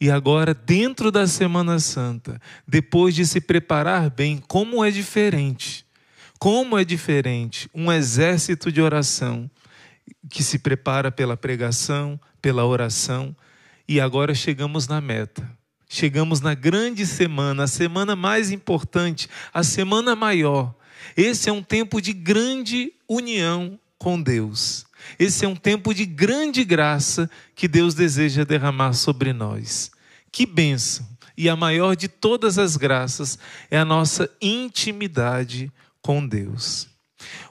E agora, dentro da Semana Santa, depois de se preparar bem, como é diferente. Como é diferente um exército de oração que se prepara pela pregação, pela oração, e agora chegamos na meta. Chegamos na grande semana, a semana mais importante, a semana maior. Esse é um tempo de grande união com Deus. Esse é um tempo de grande graça que Deus deseja derramar sobre nós. Que bênção! E a maior de todas as graças é a nossa intimidade com Deus.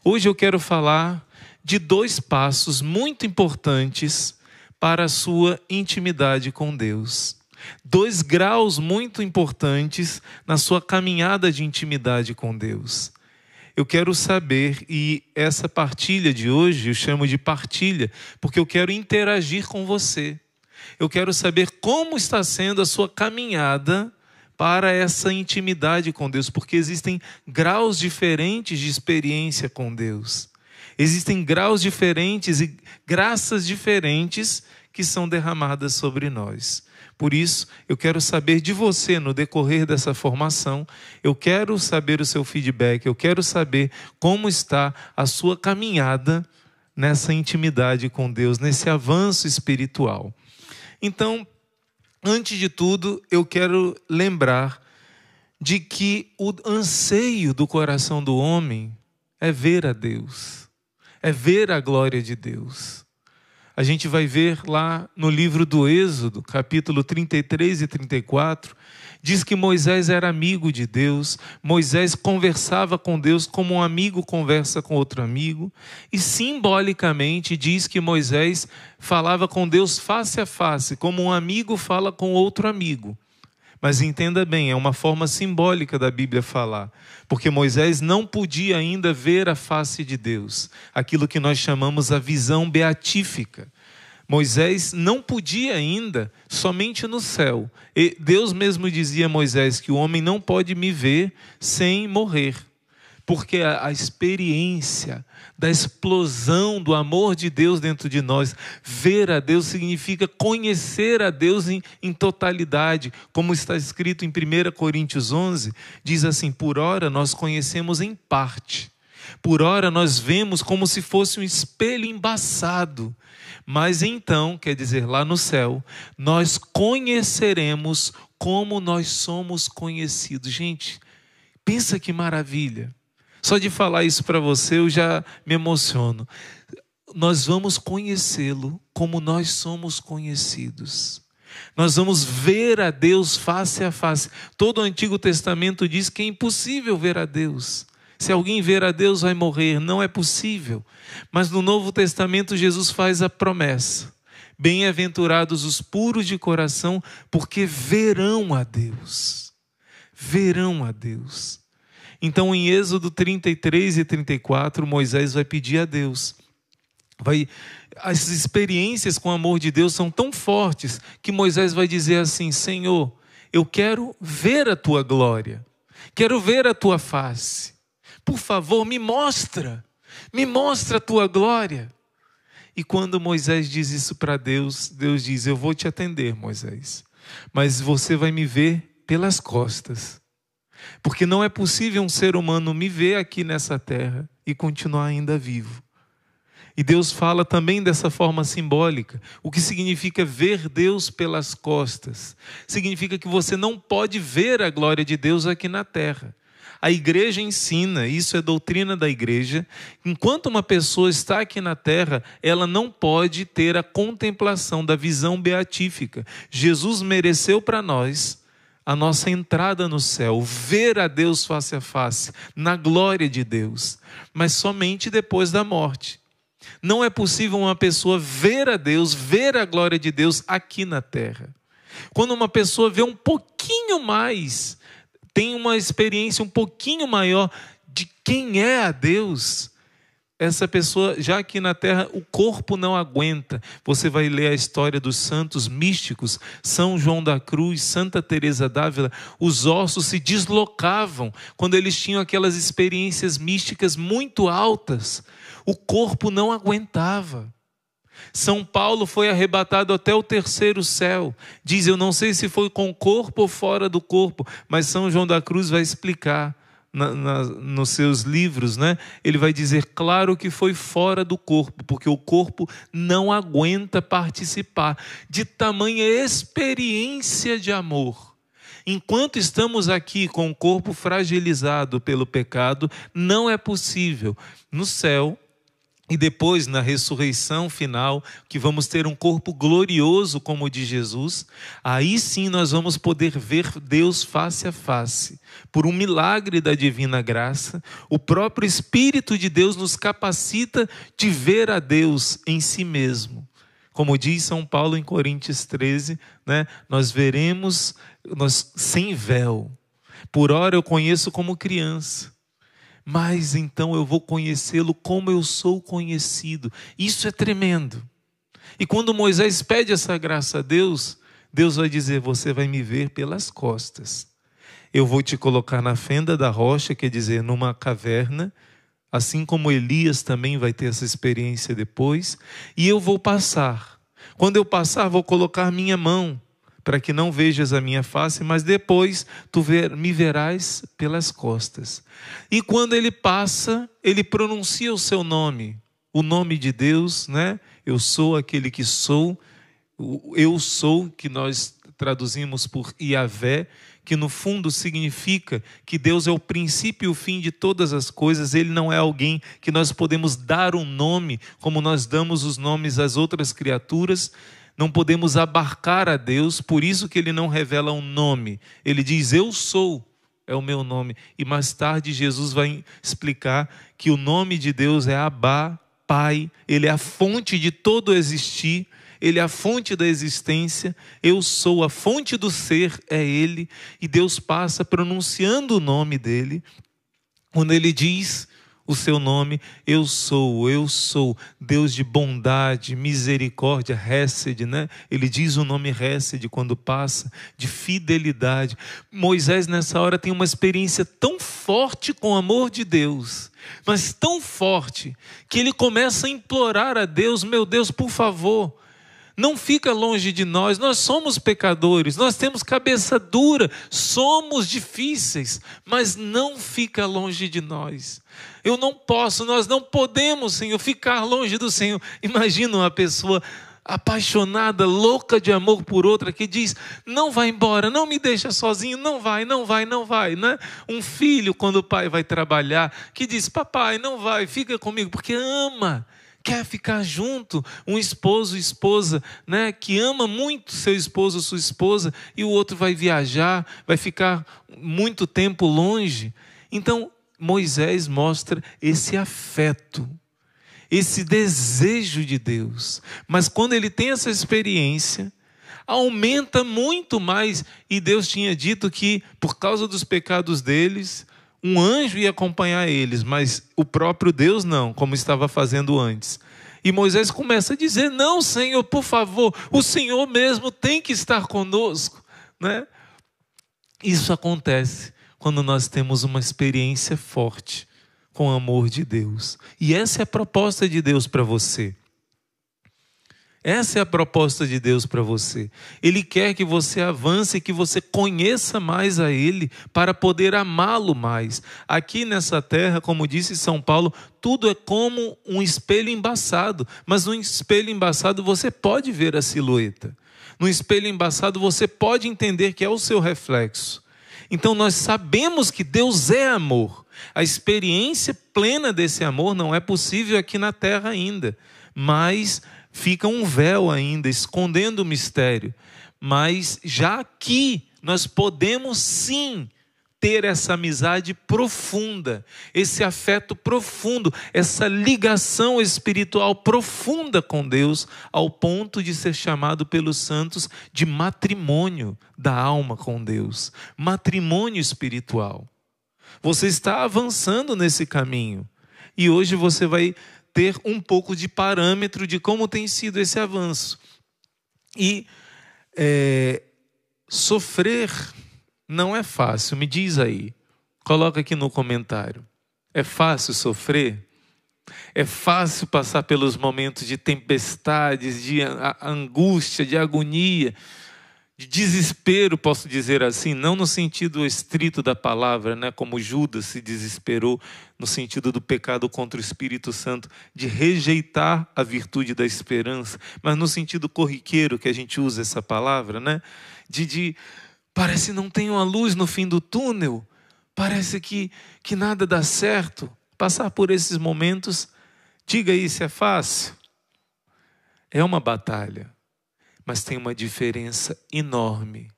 Hoje eu quero falar de dois passos muito importantes para a sua intimidade com Deus. Dois graus muito importantes na sua caminhada de intimidade com Deus eu quero saber, e essa partilha de hoje eu chamo de partilha, porque eu quero interagir com você. Eu quero saber como está sendo a sua caminhada para essa intimidade com Deus, porque existem graus diferentes de experiência com Deus. Existem graus diferentes e graças diferentes que são derramadas sobre nós. Por isso, eu quero saber de você no decorrer dessa formação, eu quero saber o seu feedback, eu quero saber como está a sua caminhada nessa intimidade com Deus, nesse avanço espiritual. Então, antes de tudo, eu quero lembrar de que o anseio do coração do homem é ver a Deus, é ver a glória de Deus a gente vai ver lá no livro do Êxodo, capítulo 33 e 34, diz que Moisés era amigo de Deus, Moisés conversava com Deus como um amigo conversa com outro amigo, e simbolicamente diz que Moisés falava com Deus face a face, como um amigo fala com outro amigo. Mas entenda bem, é uma forma simbólica da Bíblia falar, porque Moisés não podia ainda ver a face de Deus, aquilo que nós chamamos a visão beatífica. Moisés não podia ainda, somente no céu. E Deus mesmo dizia a Moisés que o homem não pode me ver sem morrer. Porque a, experiência da explosão do amor de Deus dentro de nós, ver a Deus significa conhecer a Deus em, em totalidade. Como está escrito em 1 Coríntios 11, diz assim: Por ora nós conhecemos em parte. Por ora nós vemos como se fosse um espelho embaçado, mas então, quer dizer, lá no céu, nós conheceremos como nós somos conhecidos. Gente, pensa que maravilha. Só de falar isso para você eu já me emociono. Nós vamos conhecê-lo como nós somos conhecidos. Nós vamos ver a Deus face a face. Todo o Antigo Testamento diz que é impossível ver a Deus. Se alguém ver a Deus, vai morrer. Não é possível. Mas no Novo Testamento, Jesus faz a promessa: Bem-aventurados os puros de coração, porque verão a Deus. Verão a Deus. Então, em Êxodo 33 e 34, Moisés vai pedir a Deus. Vai, as experiências com o amor de Deus são tão fortes que Moisés vai dizer assim: Senhor, eu quero ver a tua glória, quero ver a tua face por favor, me mostra, me mostra a tua glória. E quando Moisés diz isso para Deus, Deus diz: Eu vou te atender, Moisés, mas você vai me ver pelas costas. Porque não é possível um ser humano me ver aqui nessa terra e continuar ainda vivo. E Deus fala também dessa forma simbólica, o que significa ver Deus pelas costas. Significa que você não pode ver a glória de Deus aqui na terra, a igreja ensina, isso é doutrina da igreja. Enquanto uma pessoa está aqui na terra, ela não pode ter a contemplação da visão beatífica. Jesus mereceu para nós a nossa entrada no céu, ver a Deus face a face, na glória de Deus, mas somente depois da morte. Não é possível uma pessoa ver a Deus, ver a glória de Deus aqui na terra. Quando uma pessoa vê um pouquinho mais tem uma experiência um pouquinho maior de quem é a Deus, essa pessoa, já aqui na terra, o corpo não aguenta. Você vai ler a história dos santos místicos, São João da Cruz, Santa Teresa d'Ávila, os ossos se deslocavam quando eles tinham aquelas experiências místicas muito altas. O corpo não aguentava. São Paulo foi arrebatado até o terceiro céu. Diz, eu não sei se foi com o corpo ou fora do corpo, mas São João da Cruz vai explicar na, na, nos seus livros, né? Ele vai dizer, claro que foi fora do corpo, porque o corpo não aguenta participar de tamanha experiência de amor. Enquanto estamos aqui com o corpo fragilizado pelo pecado, não é possível. No céu, e depois, na ressurreição final, que vamos ter um corpo glorioso como o de Jesus, aí sim nós vamos poder ver Deus face a face. Por um milagre da divina graça, o próprio Espírito de Deus nos capacita de ver a Deus em si mesmo. Como diz São Paulo em Coríntios 13, né, nós veremos nós sem véu. Por ora eu conheço como criança mas então eu vou conhecê-lo como eu sou conhecido. Isso é tremendo. E quando Moisés pede essa graça a Deus, Deus vai dizer: Você vai me ver pelas costas. Eu vou te colocar na fenda da rocha, quer dizer, numa caverna, assim como Elias também vai ter essa experiência depois, e eu vou passar. Quando eu passar, vou colocar minha mão para que não vejas a minha face, mas depois tu ver, me verás pelas costas. E quando ele passa, ele pronuncia o seu nome, o nome de Deus, né? Eu sou aquele que sou, eu sou, que nós traduzimos por Iavé, que no fundo significa que Deus é o princípio e o fim de todas as coisas, ele não é alguém que nós podemos dar um nome, como nós damos os nomes às outras criaturas, não podemos abarcar a Deus, por isso que ele não revela um nome. Ele diz: Eu sou, é o meu nome. E mais tarde Jesus vai explicar que o nome de Deus é Abá, Pai, ele é a fonte de todo existir. Ele é a fonte da existência, eu sou a fonte do ser, é Ele, e Deus passa pronunciando o nome dele, quando ele diz o seu nome, eu sou, eu sou, Deus de bondade, misericórdia, récede, né? Ele diz o nome récede quando passa, de fidelidade. Moisés, nessa hora, tem uma experiência tão forte com o amor de Deus, mas tão forte, que ele começa a implorar a Deus: meu Deus, por favor, não fica longe de nós. Nós somos pecadores, nós temos cabeça dura, somos difíceis, mas não fica longe de nós. Eu não posso, nós não podemos, Senhor, ficar longe do Senhor. Imagina uma pessoa apaixonada, louca de amor por outra, que diz: não vai embora, não me deixa sozinho, não vai, não vai, não vai. Né? Um filho, quando o pai vai trabalhar, que diz: papai, não vai, fica comigo, porque ama. Quer ficar junto, um esposo, esposa, né, que ama muito seu esposo, sua esposa, e o outro vai viajar, vai ficar muito tempo longe. Então, Moisés mostra esse afeto, esse desejo de Deus. Mas quando ele tem essa experiência, aumenta muito mais. E Deus tinha dito que, por causa dos pecados deles, um anjo ia acompanhar eles, mas o próprio Deus não, como estava fazendo antes. E Moisés começa a dizer: Não, Senhor, por favor, o Senhor mesmo tem que estar conosco. Né? Isso acontece quando nós temos uma experiência forte com o amor de Deus. E essa é a proposta de Deus para você. Essa é a proposta de Deus para você. Ele quer que você avance, que você conheça mais a Ele, para poder amá-lo mais. Aqui nessa terra, como disse São Paulo, tudo é como um espelho embaçado, mas no espelho embaçado você pode ver a silhueta. No espelho embaçado você pode entender que é o seu reflexo. Então nós sabemos que Deus é amor. A experiência plena desse amor não é possível aqui na terra ainda, mas fica um véu ainda escondendo o mistério. Mas já aqui nós podemos sim ter essa amizade profunda, esse afeto profundo, essa ligação espiritual profunda com Deus, ao ponto de ser chamado pelos santos de matrimônio da alma com Deus, matrimônio espiritual. Você está avançando nesse caminho e hoje você vai ter um pouco de parâmetro de como tem sido esse avanço. E é, sofrer não é fácil, me diz aí. Coloca aqui no comentário. É fácil sofrer? É fácil passar pelos momentos de tempestades, de angústia, de agonia, de desespero, posso dizer assim, não no sentido estrito da palavra, né, como Judas se desesperou no sentido do pecado contra o Espírito Santo, de rejeitar a virtude da esperança, mas no sentido corriqueiro que a gente usa essa palavra, né, de, de Parece que não tem uma luz no fim do túnel. Parece que, que nada dá certo. Passar por esses momentos, diga aí se é fácil. É uma batalha, mas tem uma diferença enorme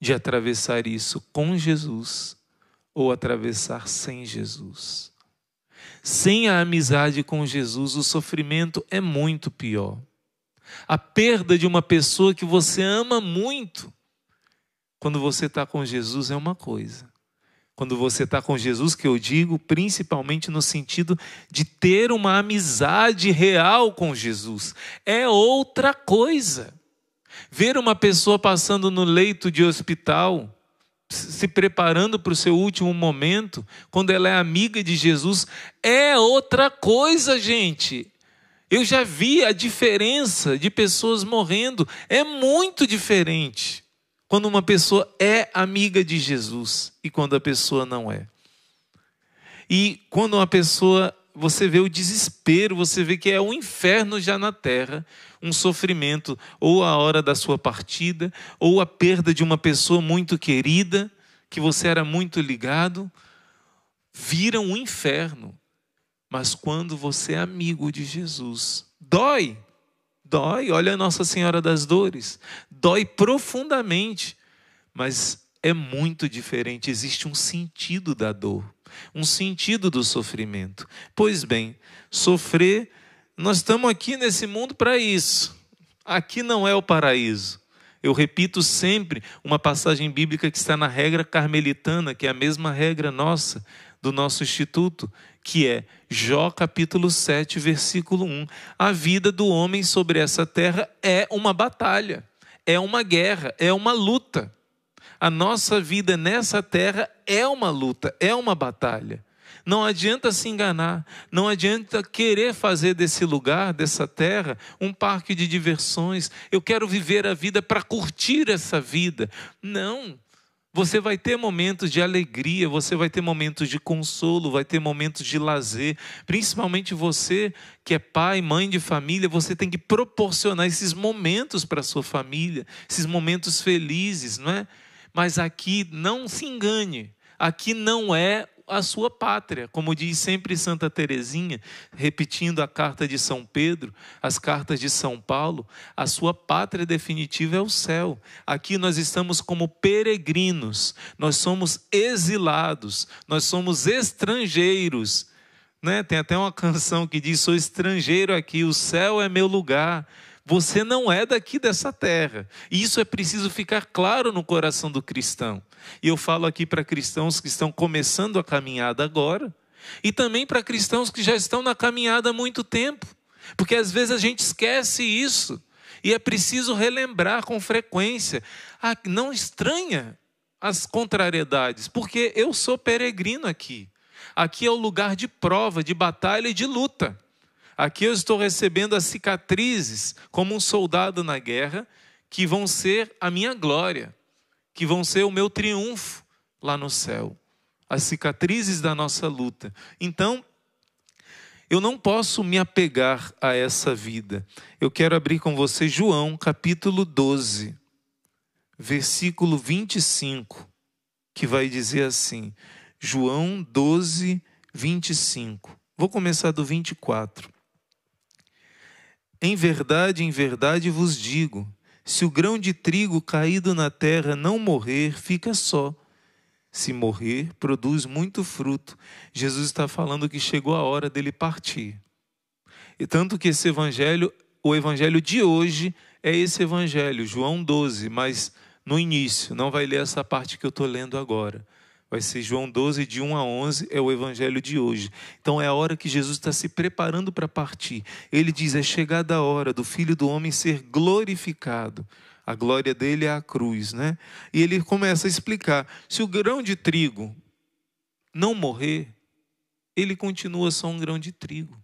de atravessar isso com Jesus ou atravessar sem Jesus. Sem a amizade com Jesus, o sofrimento é muito pior. A perda de uma pessoa que você ama muito quando você está com Jesus é uma coisa. Quando você está com Jesus, que eu digo, principalmente no sentido de ter uma amizade real com Jesus, é outra coisa. Ver uma pessoa passando no leito de hospital, se preparando para o seu último momento, quando ela é amiga de Jesus, é outra coisa, gente. Eu já vi a diferença de pessoas morrendo, é muito diferente quando uma pessoa é amiga de Jesus e quando a pessoa não é. E quando uma pessoa, você vê o desespero, você vê que é um inferno já na terra, um sofrimento, ou a hora da sua partida, ou a perda de uma pessoa muito querida, que você era muito ligado, vira um inferno. Mas quando você é amigo de Jesus, dói, Dói, olha a Nossa Senhora das Dores, dói profundamente, mas é muito diferente. Existe um sentido da dor, um sentido do sofrimento. Pois bem, sofrer, nós estamos aqui nesse mundo para isso. Aqui não é o paraíso. Eu repito sempre uma passagem bíblica que está na regra carmelitana, que é a mesma regra nossa do nosso instituto, que é Jó capítulo 7, versículo 1. A vida do homem sobre essa terra é uma batalha, é uma guerra, é uma luta. A nossa vida nessa terra é uma luta, é uma batalha. Não adianta se enganar, não adianta querer fazer desse lugar, dessa terra, um parque de diversões. Eu quero viver a vida para curtir essa vida. Não, você vai ter momentos de alegria, você vai ter momentos de consolo, vai ter momentos de lazer. Principalmente você que é pai, mãe de família, você tem que proporcionar esses momentos para a sua família, esses momentos felizes, não é? Mas aqui não se engane. Aqui não é a sua pátria, como diz sempre Santa Teresinha, repetindo a carta de São Pedro, as cartas de São Paulo, a sua pátria definitiva é o céu. Aqui nós estamos como peregrinos, nós somos exilados, nós somos estrangeiros. Né? Tem até uma canção que diz: Sou estrangeiro aqui, o céu é meu lugar. Você não é daqui dessa terra. E isso é preciso ficar claro no coração do cristão. E eu falo aqui para cristãos que estão começando a caminhada agora, e também para cristãos que já estão na caminhada há muito tempo. Porque às vezes a gente esquece isso. E é preciso relembrar com frequência. Ah, não estranha as contrariedades, porque eu sou peregrino aqui. Aqui é o lugar de prova, de batalha e de luta. Aqui eu estou recebendo as cicatrizes, como um soldado na guerra, que vão ser a minha glória, que vão ser o meu triunfo lá no céu. As cicatrizes da nossa luta. Então, eu não posso me apegar a essa vida. Eu quero abrir com você João capítulo 12, versículo 25, que vai dizer assim: João 12, 25. Vou começar do 24. Em verdade, em verdade vos digo: se o grão de trigo caído na terra não morrer, fica só. Se morrer, produz muito fruto. Jesus está falando que chegou a hora dele partir. E tanto que esse evangelho, o evangelho de hoje, é esse evangelho, João 12, mas no início, não vai ler essa parte que eu estou lendo agora. Vai ser João 12, de 1 a 11, é o evangelho de hoje. Então é a hora que Jesus está se preparando para partir. Ele diz: É chegada a hora do filho do homem ser glorificado. A glória dele é a cruz, né? E ele começa a explicar: se o grão de trigo não morrer, ele continua só um grão de trigo.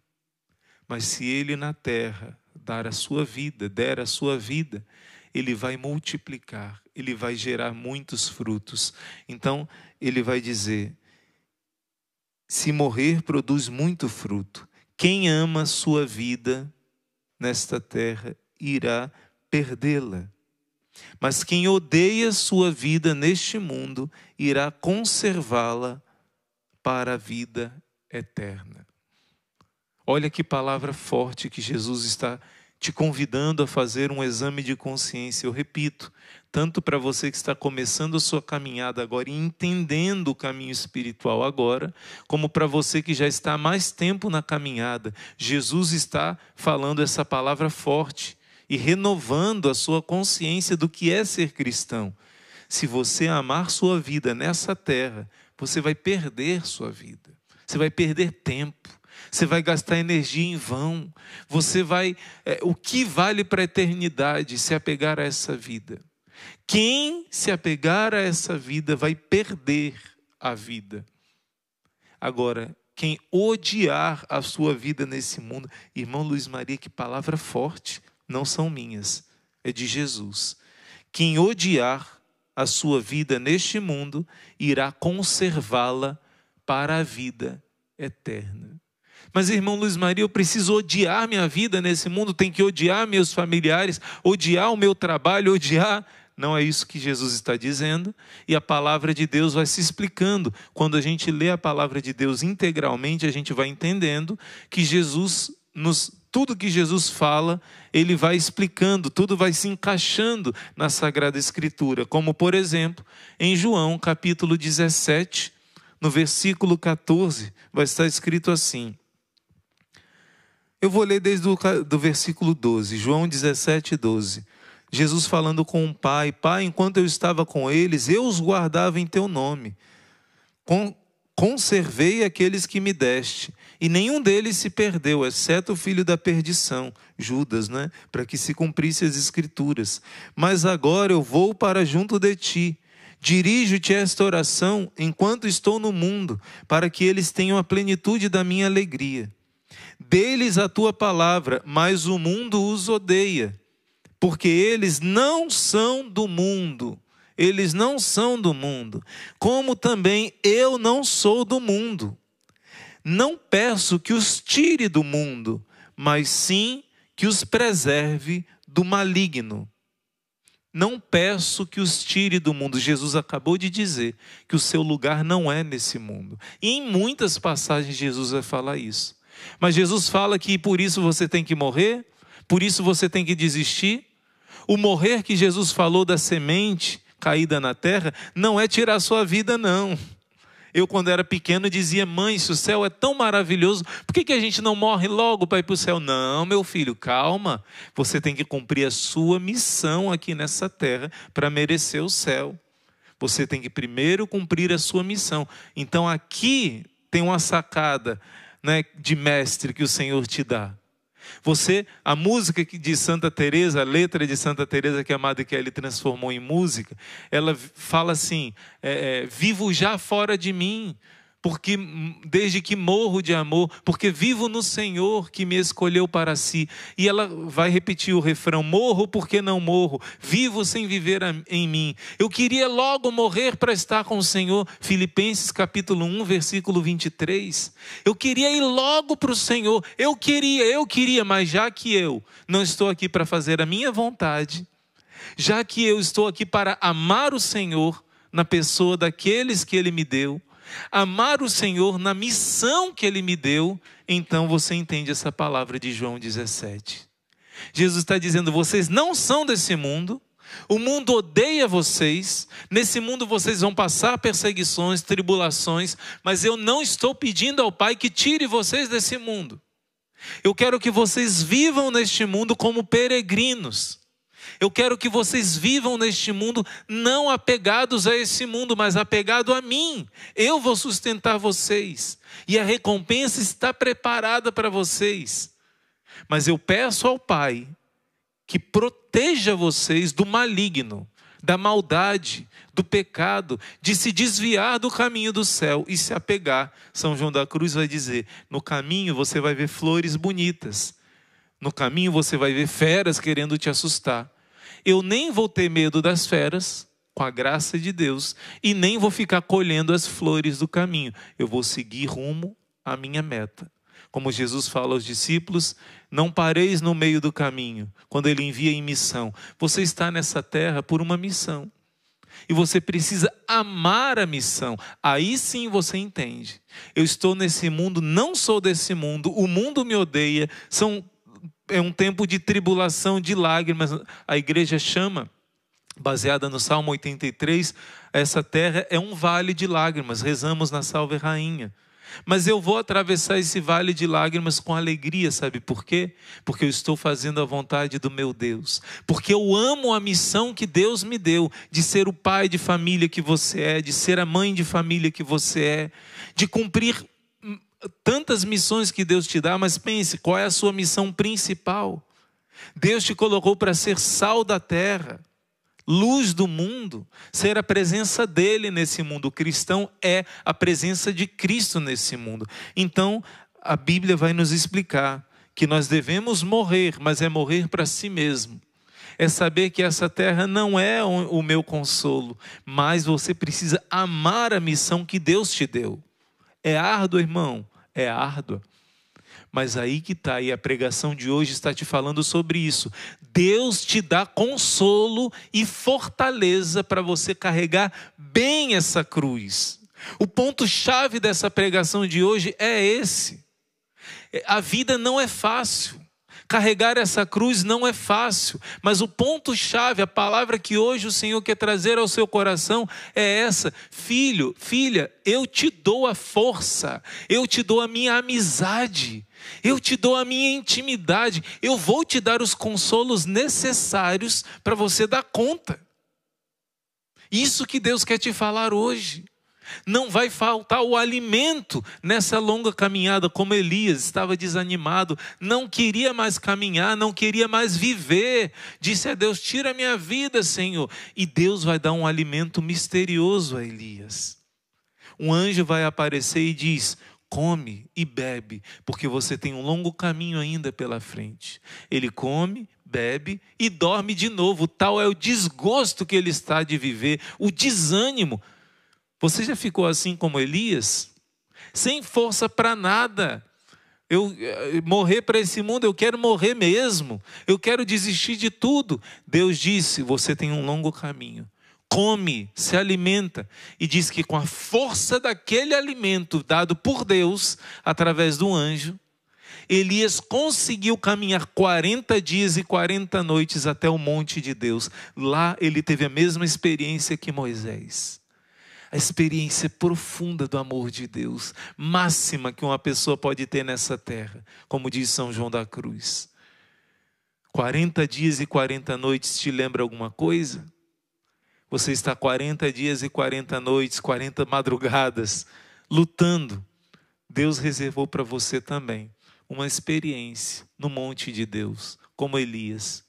Mas se ele na terra dar a sua vida, der a sua vida, ele vai multiplicar, ele vai gerar muitos frutos. Então, ele vai dizer: se morrer, produz muito fruto. Quem ama a sua vida nesta terra irá perdê-la. Mas quem odeia sua vida neste mundo irá conservá-la para a vida eterna. Olha que palavra forte que Jesus está te convidando a fazer um exame de consciência. Eu repito, tanto para você que está começando a sua caminhada agora e entendendo o caminho espiritual agora, como para você que já está há mais tempo na caminhada. Jesus está falando essa palavra forte e renovando a sua consciência do que é ser cristão. Se você amar sua vida nessa terra, você vai perder sua vida, você vai perder tempo, você vai gastar energia em vão, você vai. É, o que vale para a eternidade se apegar a essa vida? Quem se apegar a essa vida vai perder a vida. Agora, quem odiar a sua vida nesse mundo, irmão Luiz Maria, que palavra forte, não são minhas, é de Jesus. Quem odiar a sua vida neste mundo, irá conservá-la para a vida eterna. Mas, irmão Luiz Maria, eu preciso odiar minha vida nesse mundo, tenho que odiar meus familiares, odiar o meu trabalho, odiar não é isso que Jesus está dizendo, e a palavra de Deus vai se explicando. Quando a gente lê a palavra de Deus integralmente, a gente vai entendendo que Jesus nos tudo que Jesus fala, ele vai explicando, tudo vai se encaixando na Sagrada Escritura, como por exemplo, em João, capítulo 17, no versículo 14, vai estar escrito assim: eu vou ler desde o do versículo 12, João 17, 12. Jesus falando com o Pai: Pai, enquanto eu estava com eles, eu os guardava em teu nome. Conservei aqueles que me deste, e nenhum deles se perdeu, exceto o filho da perdição, Judas, né? Para que se cumprisse as Escrituras. Mas agora eu vou para junto de ti. Dirijo-te esta oração enquanto estou no mundo, para que eles tenham a plenitude da minha alegria. Deles a tua palavra, mas o mundo os odeia porque eles não são do mundo. Eles não são do mundo, como também eu não sou do mundo. Não peço que os tire do mundo, mas sim que os preserve do maligno. Não peço que os tire do mundo. Jesus acabou de dizer que o seu lugar não é nesse mundo. E em muitas passagens Jesus vai falar isso. Mas Jesus fala que por isso você tem que morrer, por isso você tem que desistir, o morrer que Jesus falou da semente caída na terra não é tirar a sua vida, não. Eu, quando era pequeno, dizia: Mãe, se o céu é tão maravilhoso, por que, que a gente não morre logo para ir para o céu? Não, meu filho, calma. Você tem que cumprir a sua missão aqui nessa terra para merecer o céu. Você tem que primeiro cumprir a sua missão. Então, aqui tem uma sacada né, de mestre que o Senhor te dá. Você, a música que de Santa Teresa, a letra de Santa Teresa que a Madre Kelly transformou em música, ela fala assim: é, é, vivo já fora de mim, porque desde que morro de amor, porque vivo no Senhor que me escolheu para si. E ela vai repetir o refrão: morro porque não morro, vivo sem viver em mim. Eu queria logo morrer para estar com o Senhor. Filipenses capítulo 1, versículo 23. Eu queria ir logo para o Senhor. Eu queria, eu queria, mas já que eu não estou aqui para fazer a minha vontade, já que eu estou aqui para amar o Senhor na pessoa daqueles que ele me deu, amar o Senhor na missão que ele me deu, então você entende essa palavra de João 17. Jesus está dizendo: vocês não são desse mundo, o mundo odeia vocês, nesse mundo vocês vão passar perseguições, tribulações, mas eu não estou pedindo ao Pai que tire vocês desse mundo. Eu quero que vocês vivam neste mundo como peregrinos. Eu quero que vocês vivam neste mundo não apegados a esse mundo, mas apegado a mim. Eu vou sustentar vocês e a recompensa está preparada para vocês. Mas eu peço ao Pai que proteja vocês do maligno, da maldade, do pecado, de se desviar do caminho do céu e se apegar. São João da Cruz vai dizer: no caminho você vai ver flores bonitas, no caminho você vai ver feras querendo te assustar, eu nem vou ter medo das feras, com a graça de Deus, e nem vou ficar colhendo as flores do caminho. Eu vou seguir rumo à minha meta. Como Jesus fala aos discípulos, não pareis no meio do caminho, quando ele envia em missão. Você está nessa terra por uma missão. E você precisa amar a missão. Aí sim você entende. Eu estou nesse mundo, não sou desse mundo, o mundo me odeia, são é um tempo de tribulação, de lágrimas. A igreja chama, baseada no Salmo 83, essa terra é um vale de lágrimas. Rezamos na Salve Rainha. Mas eu vou atravessar esse vale de lágrimas com alegria, sabe por quê? Porque eu estou fazendo a vontade do meu Deus. Porque eu amo a missão que Deus me deu de ser o pai de família que você é, de ser a mãe de família que você é, de cumprir tantas missões que Deus te dá, mas pense, qual é a sua missão principal? Deus te colocou para ser sal da terra, luz do mundo, ser a presença dele nesse mundo. O cristão é a presença de Cristo nesse mundo. Então, a Bíblia vai nos explicar que nós devemos morrer, mas é morrer para si mesmo. É saber que essa terra não é o meu consolo, mas você precisa amar a missão que Deus te deu. É árdua, irmão? É árdua. Mas aí que está, e a pregação de hoje está te falando sobre isso. Deus te dá consolo e fortaleza para você carregar bem essa cruz. O ponto-chave dessa pregação de hoje é esse. É, a vida não é fácil. Carregar essa cruz não é fácil, mas o ponto-chave, a palavra que hoje o Senhor quer trazer ao seu coração é essa: Filho, filha, eu te dou a força, eu te dou a minha amizade. Eu te dou a minha intimidade, eu vou te dar os consolos necessários para você dar conta. Isso que Deus quer te falar hoje. Não vai faltar o alimento nessa longa caminhada, como Elias estava desanimado, não queria mais caminhar, não queria mais viver. Disse a Deus: Tira a minha vida, Senhor. E Deus vai dar um alimento misterioso a Elias. Um anjo vai aparecer e diz: Come e bebe, porque você tem um longo caminho ainda pela frente. Ele come, bebe e dorme de novo. Tal é o desgosto que ele está de viver, o desânimo você já ficou assim como Elias? Sem força para nada. Eu, eh, morrer para esse mundo, eu quero morrer mesmo. Eu quero desistir de tudo. Deus disse: "Você tem um longo caminho. Come, se alimenta." E diz que com a força daquele alimento dado por Deus através do anjo, Elias conseguiu caminhar 40 dias e 40 noites até o monte de Deus. Lá ele teve a mesma experiência que Moisés a experiência profunda do amor de Deus, máxima que uma pessoa pode ter nessa terra, como diz São João da Cruz. 40 dias e 40 noites te lembra alguma coisa? Você está 40 dias e 40 noites, 40 madrugadas, lutando. Deus reservou para você também uma experiência no monte de Deus, como Elias,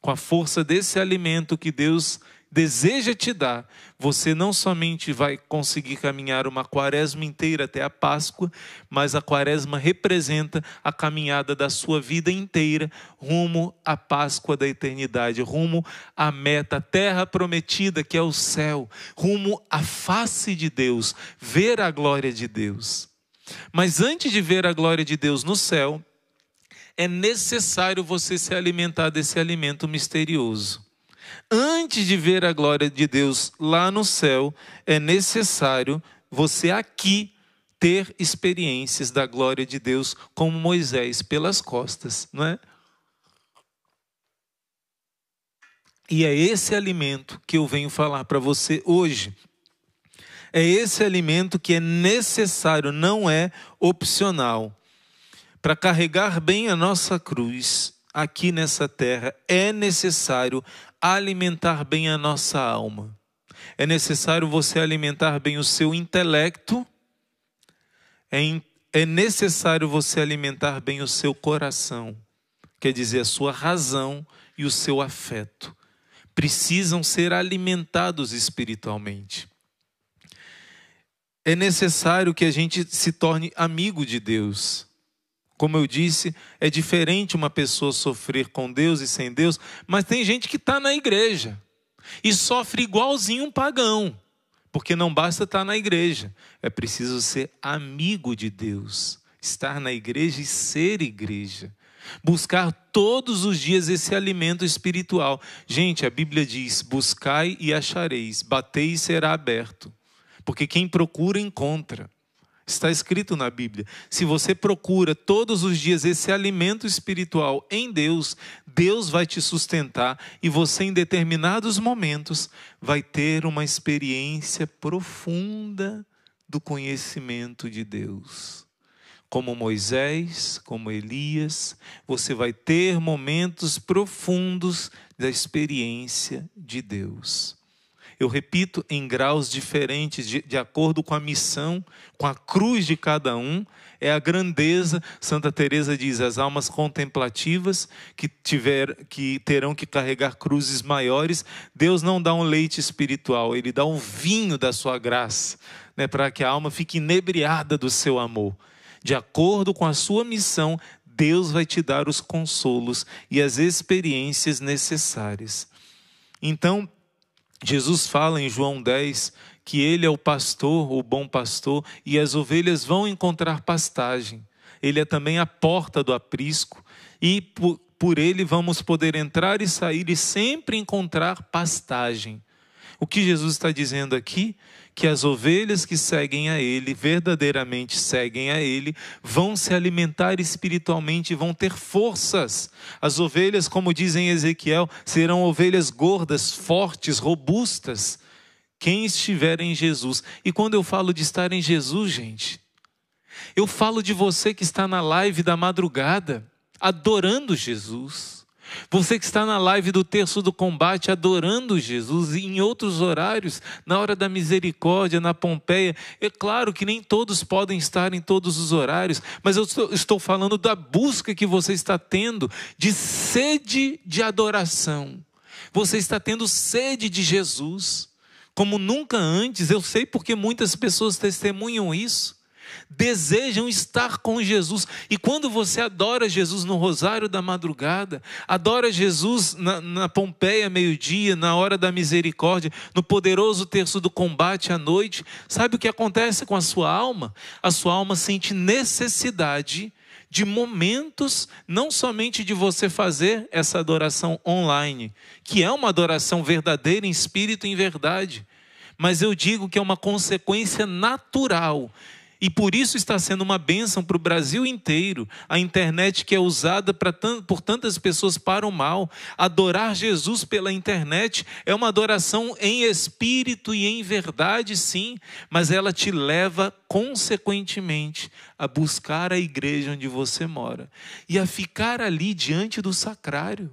com a força desse alimento que Deus deseja te dar, você não somente vai conseguir caminhar uma quaresma inteira até a Páscoa, mas a quaresma representa a caminhada da sua vida inteira rumo à Páscoa da eternidade, rumo à meta, à terra prometida que é o céu, rumo à face de Deus, ver a glória de Deus. Mas antes de ver a glória de Deus no céu, é necessário você se alimentar desse alimento misterioso antes de ver a glória de Deus lá no céu, é necessário você aqui ter experiências da glória de Deus como Moisés pelas costas, não é? E é esse alimento que eu venho falar para você hoje. É esse alimento que é necessário, não é opcional. Para carregar bem a nossa cruz aqui nessa terra, é necessário alimentar bem a nossa alma. É necessário você alimentar bem o seu intelecto. É, é, necessário você alimentar bem o seu coração, quer dizer, a sua razão e o seu afeto. Precisam ser alimentados espiritualmente. É necessário que a gente se torne amigo de Deus. Como eu disse, é diferente uma pessoa sofrer com Deus e sem Deus, mas tem gente que está na igreja e sofre igualzinho um pagão, porque não basta estar tá na igreja, é preciso ser amigo de Deus, estar na igreja e ser igreja. Buscar todos os dias esse alimento espiritual. Gente, a Bíblia diz: buscai e achareis, batei e será aberto. Porque quem procura, encontra. Está escrito na Bíblia. Se você procura todos os dias esse alimento espiritual em Deus, Deus vai te sustentar e você, em determinados momentos, vai ter uma experiência profunda do conhecimento de Deus. Como Moisés, como Elias, você vai ter momentos profundos da experiência de Deus eu repito, em graus diferentes, de, de acordo com a missão, com a cruz de cada um, é a grandeza. Santa Teresa diz: as almas contemplativas que tiver, que terão que carregar cruzes maiores, Deus não dá um leite espiritual, ele dá um vinho da sua graça, né, para que a alma fique inebriada do seu amor. De acordo com a sua missão, Deus vai te dar os consolos e as experiências necessárias. Então, Jesus fala em João 10 que ele é o pastor, o bom pastor, e as ovelhas vão encontrar pastagem. Ele é também a porta do aprisco, e por, por ele vamos poder entrar e sair e sempre encontrar pastagem. O que Jesus está dizendo aqui que as ovelhas que seguem a Ele, verdadeiramente seguem a Ele, vão se alimentar espiritualmente, vão ter forças. As ovelhas, como dizem Ezequiel, serão ovelhas gordas, fortes, robustas. Quem estiver em Jesus. E quando eu falo de estar em Jesus, gente, eu falo de você que está na live da madrugada, adorando Jesus você que está na live do Terço do Combate adorando Jesus em outros horários, na hora da misericórdia, na Pompeia, é claro que nem todos podem estar em todos os horários, mas eu estou falando da busca que você está tendo de sede de adoração. Você está tendo sede de Jesus, como nunca antes, eu sei porque muitas pessoas testemunham isso desejam estar com Jesus. E quando você adora Jesus no rosário da madrugada, adora Jesus na, na Pompeia, meio-dia, na hora da misericórdia, no poderoso terço do combate à noite, sabe o que acontece com a sua alma? A sua alma sente necessidade de momentos, não somente de você fazer essa adoração online, que é uma adoração verdadeira em espírito e em verdade, mas eu digo que é uma consequência natural e por isso está sendo uma bênção para o Brasil inteiro a internet que é usada por tantas pessoas para o mal. Adorar Jesus pela internet é uma adoração em espírito e em verdade, sim, mas ela te leva, consequentemente, a buscar a igreja onde você mora e a ficar ali diante do sacrário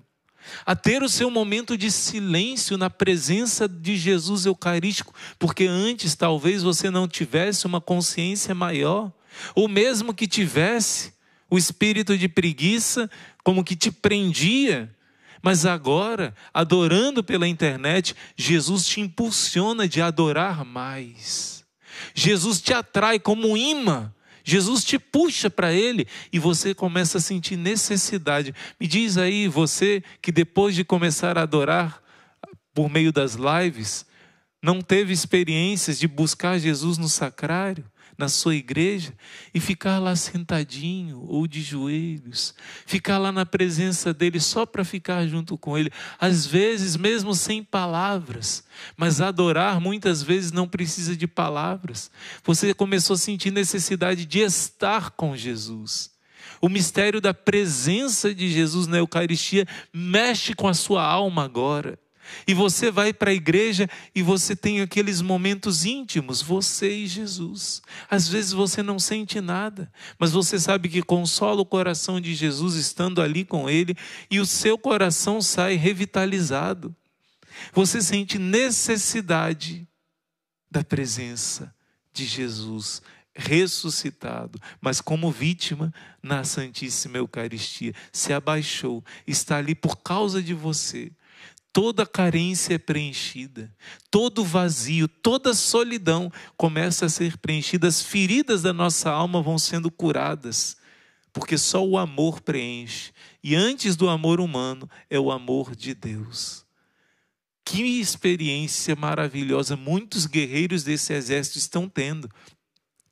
a ter o seu momento de silêncio na presença de Jesus Eucarístico, porque antes talvez você não tivesse uma consciência maior, ou mesmo que tivesse o espírito de preguiça como que te prendia. Mas agora, adorando pela internet, Jesus te impulsiona de adorar mais. Jesus te atrai como um imã Jesus te puxa para Ele e você começa a sentir necessidade. Me diz aí, você que depois de começar a adorar por meio das lives, não teve experiências de buscar Jesus no sacrário? na sua igreja e ficar lá sentadinho ou de joelhos, ficar lá na presença dele só para ficar junto com ele, às vezes mesmo sem palavras, mas adorar muitas vezes não precisa de palavras. Você começou a sentir necessidade de estar com Jesus. O mistério da presença de Jesus na Eucaristia mexe com a sua alma agora. E você vai para a igreja e você tem aqueles momentos íntimos, você e Jesus. Às vezes você não sente nada, mas você sabe que consola o coração de Jesus estando ali com ele e o seu coração sai revitalizado. Você sente necessidade da presença de Jesus ressuscitado, mas como vítima na Santíssima Eucaristia, se abaixou, está ali por causa de você toda carência é preenchida, todo vazio, toda solidão começa a ser preenchida, as feridas da nossa alma vão sendo curadas, porque só o amor preenche. E antes do amor humano é o amor de Deus. Que experiência maravilhosa muitos guerreiros desse exército estão tendo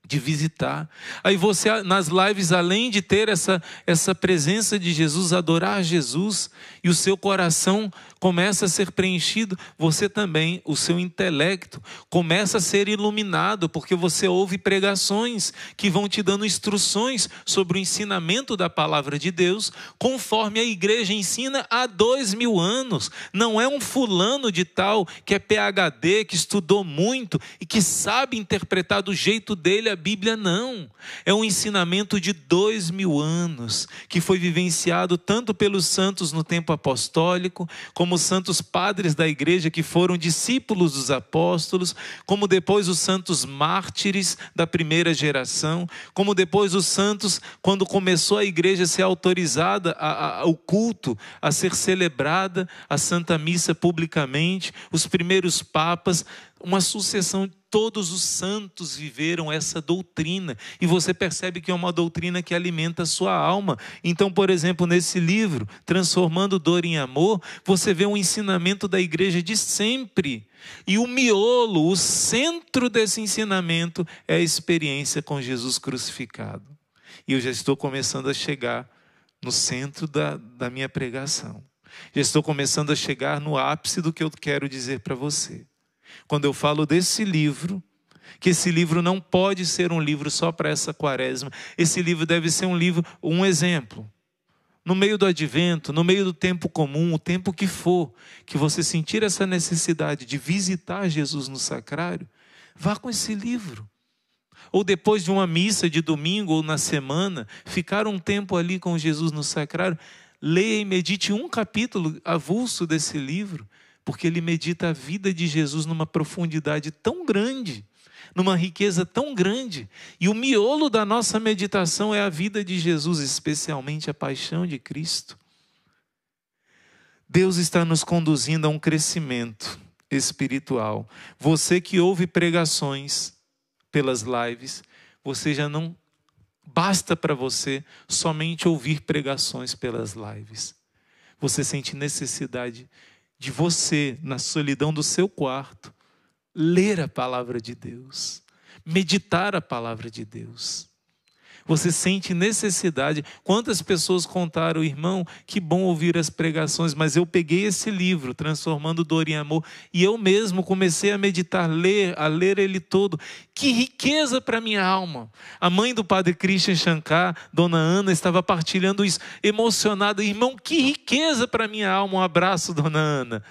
de visitar. Aí você, nas lives, além de ter essa, essa presença de Jesus, adorar Jesus, e o seu coração começa a ser preenchido, você também, o seu intelecto, começa a ser iluminado, porque você ouve pregações que vão te dando instruções sobre o ensinamento da palavra de Deus, conforme a igreja ensina há dois mil anos. Não é um fulano de tal que é PHD, que estudou muito e que sabe interpretar do jeito dele a a Bíblia, não. É um ensinamento de dois mil anos, que foi vivenciado tanto pelos santos no tempo apostólico, como os santos padres da igreja que foram discípulos dos apóstolos, como depois os santos mártires da primeira geração, como depois os santos, quando começou a igreja a ser autorizada a, a, ao culto, a ser celebrada, a Santa Missa publicamente, os primeiros papas uma sucessão, todos os santos viveram essa doutrina, e você percebe que é uma doutrina que alimenta a sua alma. Então, por exemplo, nesse livro, Transformando Dor em Amor, você vê um ensinamento da igreja de sempre, e o miolo, o centro desse ensinamento é a experiência com Jesus crucificado. E eu já estou começando a chegar no centro da, da minha pregação. Já estou começando a chegar no ápice do que eu quero dizer para você quando eu falo desse livro, que esse livro não pode ser um livro só para essa quaresma. Esse livro deve ser um livro, um exemplo. No meio do advento, no meio do tempo comum, o tempo que for, que você sentir essa necessidade de visitar Jesus no sacrário, vá com esse livro. Ou depois de uma missa de domingo ou na semana, ficar um tempo ali com Jesus no sacrário, leia e medite um capítulo avulso desse livro porque ele medita a vida de Jesus numa profundidade tão grande, numa riqueza tão grande. E o miolo da nossa meditação é a vida de Jesus, especialmente a paixão de Cristo. Deus está nos conduzindo a um crescimento espiritual. Você que ouve pregações pelas lives, você já não basta para você somente ouvir pregações pelas lives. Você sente necessidade de você, na solidão do seu quarto, ler a palavra de Deus, meditar a palavra de Deus. Você sente necessidade. Quantas pessoas contaram, irmão, que bom ouvir as pregações, mas eu peguei esse livro, Transformando Dor em Amor, e eu mesmo comecei a meditar, ler, a ler ele todo. Que riqueza para minha alma. A mãe do padre Christian Shankar, dona Ana, estava partilhando isso, emocionada. Irmão, que riqueza para minha alma. Um abraço, dona Ana.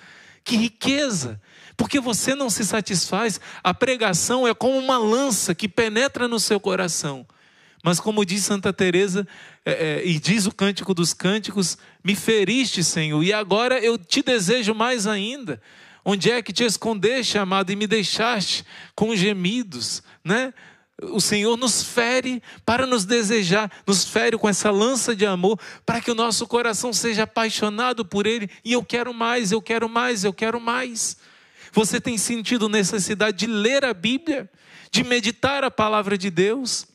Que riqueza! Porque você não se satisfaz. A pregação é como uma lança que penetra no seu coração. Mas como diz Santa Teresa é, é, e diz o Cântico dos Cânticos, me feriste, Senhor, e agora eu te desejo mais ainda. Onde é que te escondeste, amado, e me deixaste com gemidos, né? O Senhor nos fere para nos desejar, nos fere com essa lança de amor, para que o nosso coração seja apaixonado por Ele. E eu quero mais, eu quero mais, eu quero mais. Você tem sentido necessidade de ler a Bíblia, de meditar a palavra de Deus?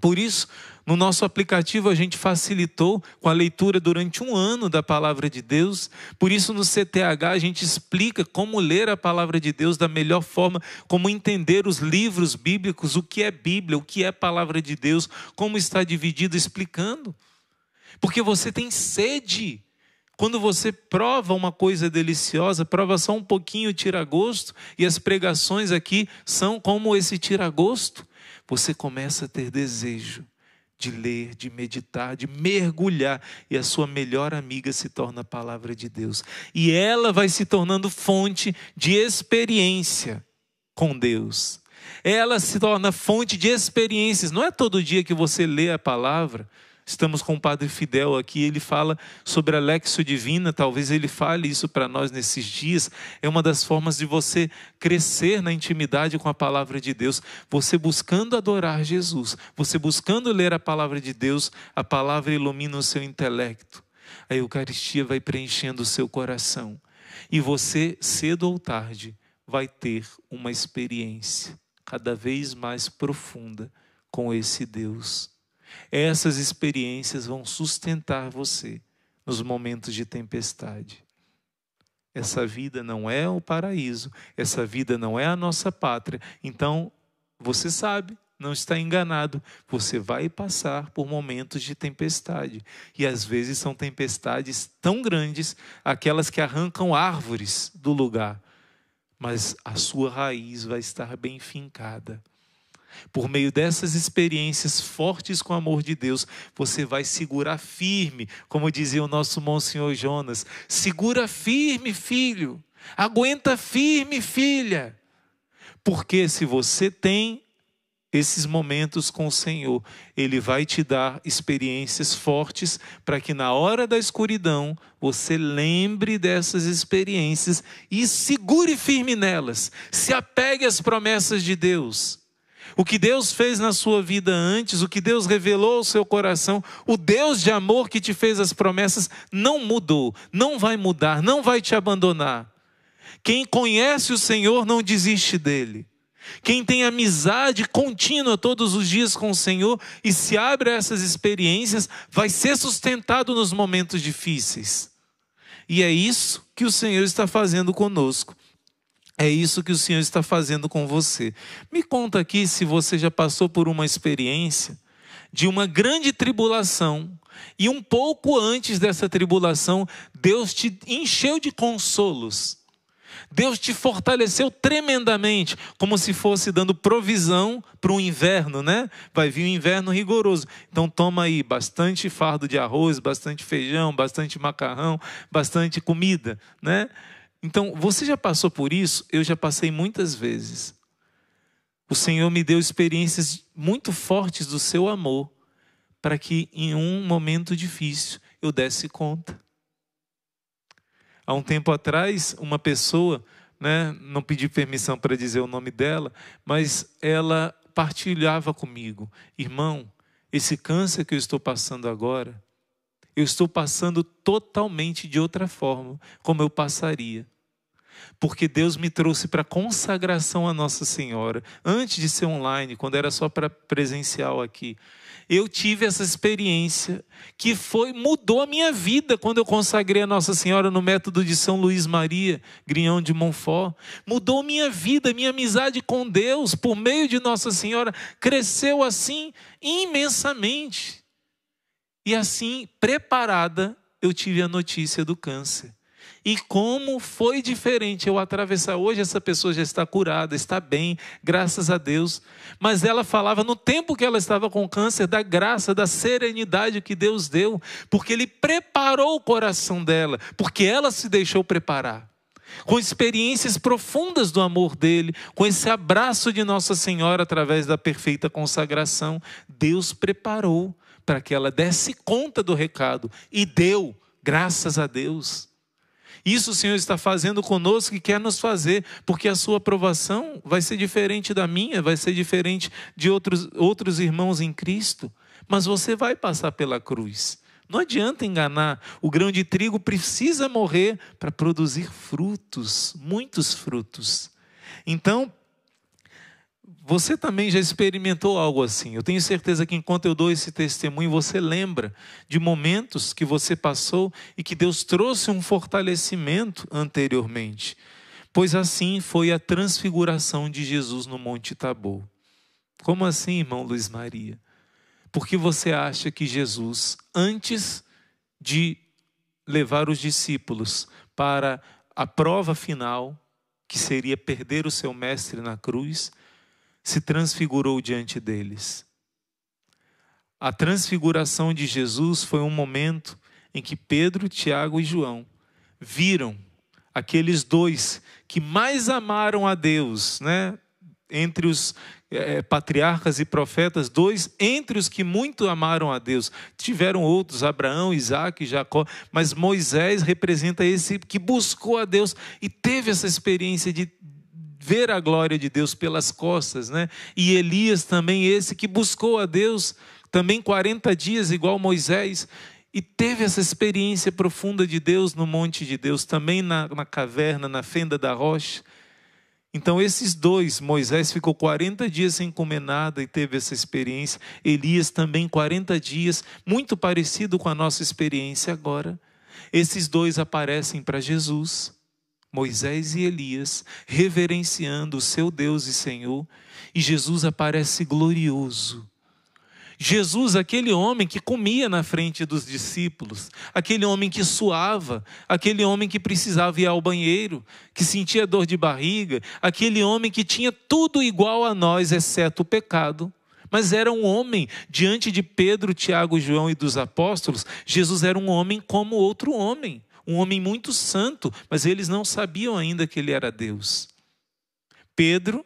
Por isso, no nosso aplicativo a gente facilitou com a leitura durante um ano da palavra de Deus. Por isso, no CTH a gente explica como ler a palavra de Deus da melhor forma, como entender os livros bíblicos, o que é Bíblia, o que é palavra de Deus, como está dividido, explicando. Porque você tem sede. Quando você prova uma coisa deliciosa, prova só um pouquinho, tira gosto, e as pregações aqui são como esse tira gosto você começa a ter desejo de ler, de meditar, de mergulhar, e a sua melhor amiga se torna a palavra de Deus. E ela vai se tornando fonte de experiência com Deus. Ela se torna fonte de experiências. Não é todo dia que você lê a palavra, Estamos com o Padre Fidel aqui, ele fala sobre a Lexio Divina, talvez ele fale isso para nós nesses dias. É uma das formas de você crescer na intimidade com a palavra de Deus, você buscando adorar Jesus, você buscando ler a palavra de Deus, a palavra ilumina o seu intelecto. A Eucaristia vai preenchendo o seu coração e você, cedo ou tarde, vai ter uma experiência cada vez mais profunda com esse Deus essas experiências vão sustentar você nos momentos de tempestade. Essa vida não é o paraíso, essa vida não é a nossa pátria. Então, você sabe, não está enganado, você vai passar por momentos de tempestade. E às vezes são tempestades tão grandes, aquelas que arrancam árvores do lugar. Mas a sua raiz vai estar bem fincada por meio dessas experiências fortes com o amor de Deus, você vai segurar firme, como dizia o nosso Monsenhor Jonas: segura firme, filho, aguenta firme, filha. Porque se você tem esses momentos com o Senhor, Ele vai te dar experiências fortes para que na hora da escuridão você lembre dessas experiências e segure firme nelas, se apegue às promessas de Deus o que Deus fez na sua vida antes, o que Deus revelou ao seu coração, o Deus de amor que te fez as promessas, não mudou, não vai mudar, não vai te abandonar. Quem conhece o Senhor não desiste dele. Quem tem amizade contínua todos os dias com o Senhor e se abre a essas experiências, vai ser sustentado nos momentos difíceis. E é isso que o Senhor está fazendo conosco. É isso que o Senhor está fazendo com você. Me conta aqui se você já passou por uma experiência de uma grande tribulação e um pouco antes dessa tribulação, Deus te encheu de consolos. Deus te fortaleceu tremendamente, como se fosse dando provisão para o inverno, né? Vai vir um inverno rigoroso. Então toma aí bastante fardo de arroz, bastante feijão, bastante macarrão, bastante comida, né? Então, você já passou por isso? Eu já passei muitas vezes. O Senhor me deu experiências muito fortes do seu amor, para que em um momento difícil eu desse conta. Há um tempo atrás, uma pessoa, né, não pedi permissão para dizer o nome dela, mas ela partilhava comigo: irmão, esse câncer que eu estou passando agora, eu estou passando totalmente de outra forma, como eu passaria porque Deus me trouxe para consagração a Nossa Senhora, antes de ser online, quando era só para presencial aqui. Eu tive essa experiência que foi mudou a minha vida quando eu consagrei a Nossa Senhora no método de São Luís Maria Grião de Montfort. Mudou minha vida, minha amizade com Deus por meio de Nossa Senhora cresceu assim imensamente. E assim, preparada, eu tive a notícia do câncer. E como foi diferente eu atravessar hoje, essa pessoa já está curada, está bem, graças a Deus. Mas ela falava no tempo que ela estava com câncer da graça, da serenidade que Deus deu, porque ele preparou o coração dela, porque ela se deixou preparar com experiências profundas do amor dele, com esse abraço de Nossa Senhora através da perfeita consagração, Deus preparou para que ela desse conta do recado e deu, graças a Deus. Isso o Senhor está fazendo conosco e quer nos fazer, porque a sua aprovação vai ser diferente da minha, vai ser diferente de outros, outros irmãos em Cristo. Mas você vai passar pela cruz. Não adianta enganar. O grão de trigo precisa morrer para produzir frutos, muitos frutos. Então, você também já experimentou algo assim. Eu tenho certeza que enquanto eu dou esse testemunho, você lembra de momentos que você passou e que Deus trouxe um fortalecimento anteriormente. Pois assim foi a transfiguração de Jesus no Monte Tabor. Como assim, irmão Luiz Maria? Porque você acha que Jesus, antes de levar os discípulos para a prova final, que seria perder o seu mestre na cruz, se transfigurou diante deles. A transfiguração de Jesus foi um momento em que Pedro, Tiago e João viram aqueles dois que mais amaram a Deus, né? Entre os é, patriarcas e profetas, dois entre os que muito amaram a Deus. Tiveram outros, Abraão, Isaac, Jacó, mas Moisés representa esse que buscou a Deus e teve essa experiência de ver a glória de Deus pelas costas, né? E Elias também, esse que buscou a Deus também 40 dias, igual Moisés, e teve essa experiência profunda de Deus no monte de Deus, também na, na caverna, na fenda da rocha. Então, esses dois, Moisés ficou 40 dias sem comer nada e teve essa experiência. Elias também 40 dias, muito parecido com a nossa experiência agora. Esses dois aparecem para Jesus. Moisés e Elias, reverenciando o seu Deus e Senhor, e Jesus aparece glorioso. Jesus, aquele homem que comia na frente dos discípulos, aquele homem que suava, aquele homem que precisava ir ao banheiro, que sentia dor de barriga, aquele homem que tinha tudo igual a nós, exceto o pecado. Mas era um homem, diante de Pedro, Tiago, João e dos apóstolos, Jesus era um homem como outro homem um homem muito santo, mas eles não sabiam ainda que ele era Deus. Pedro,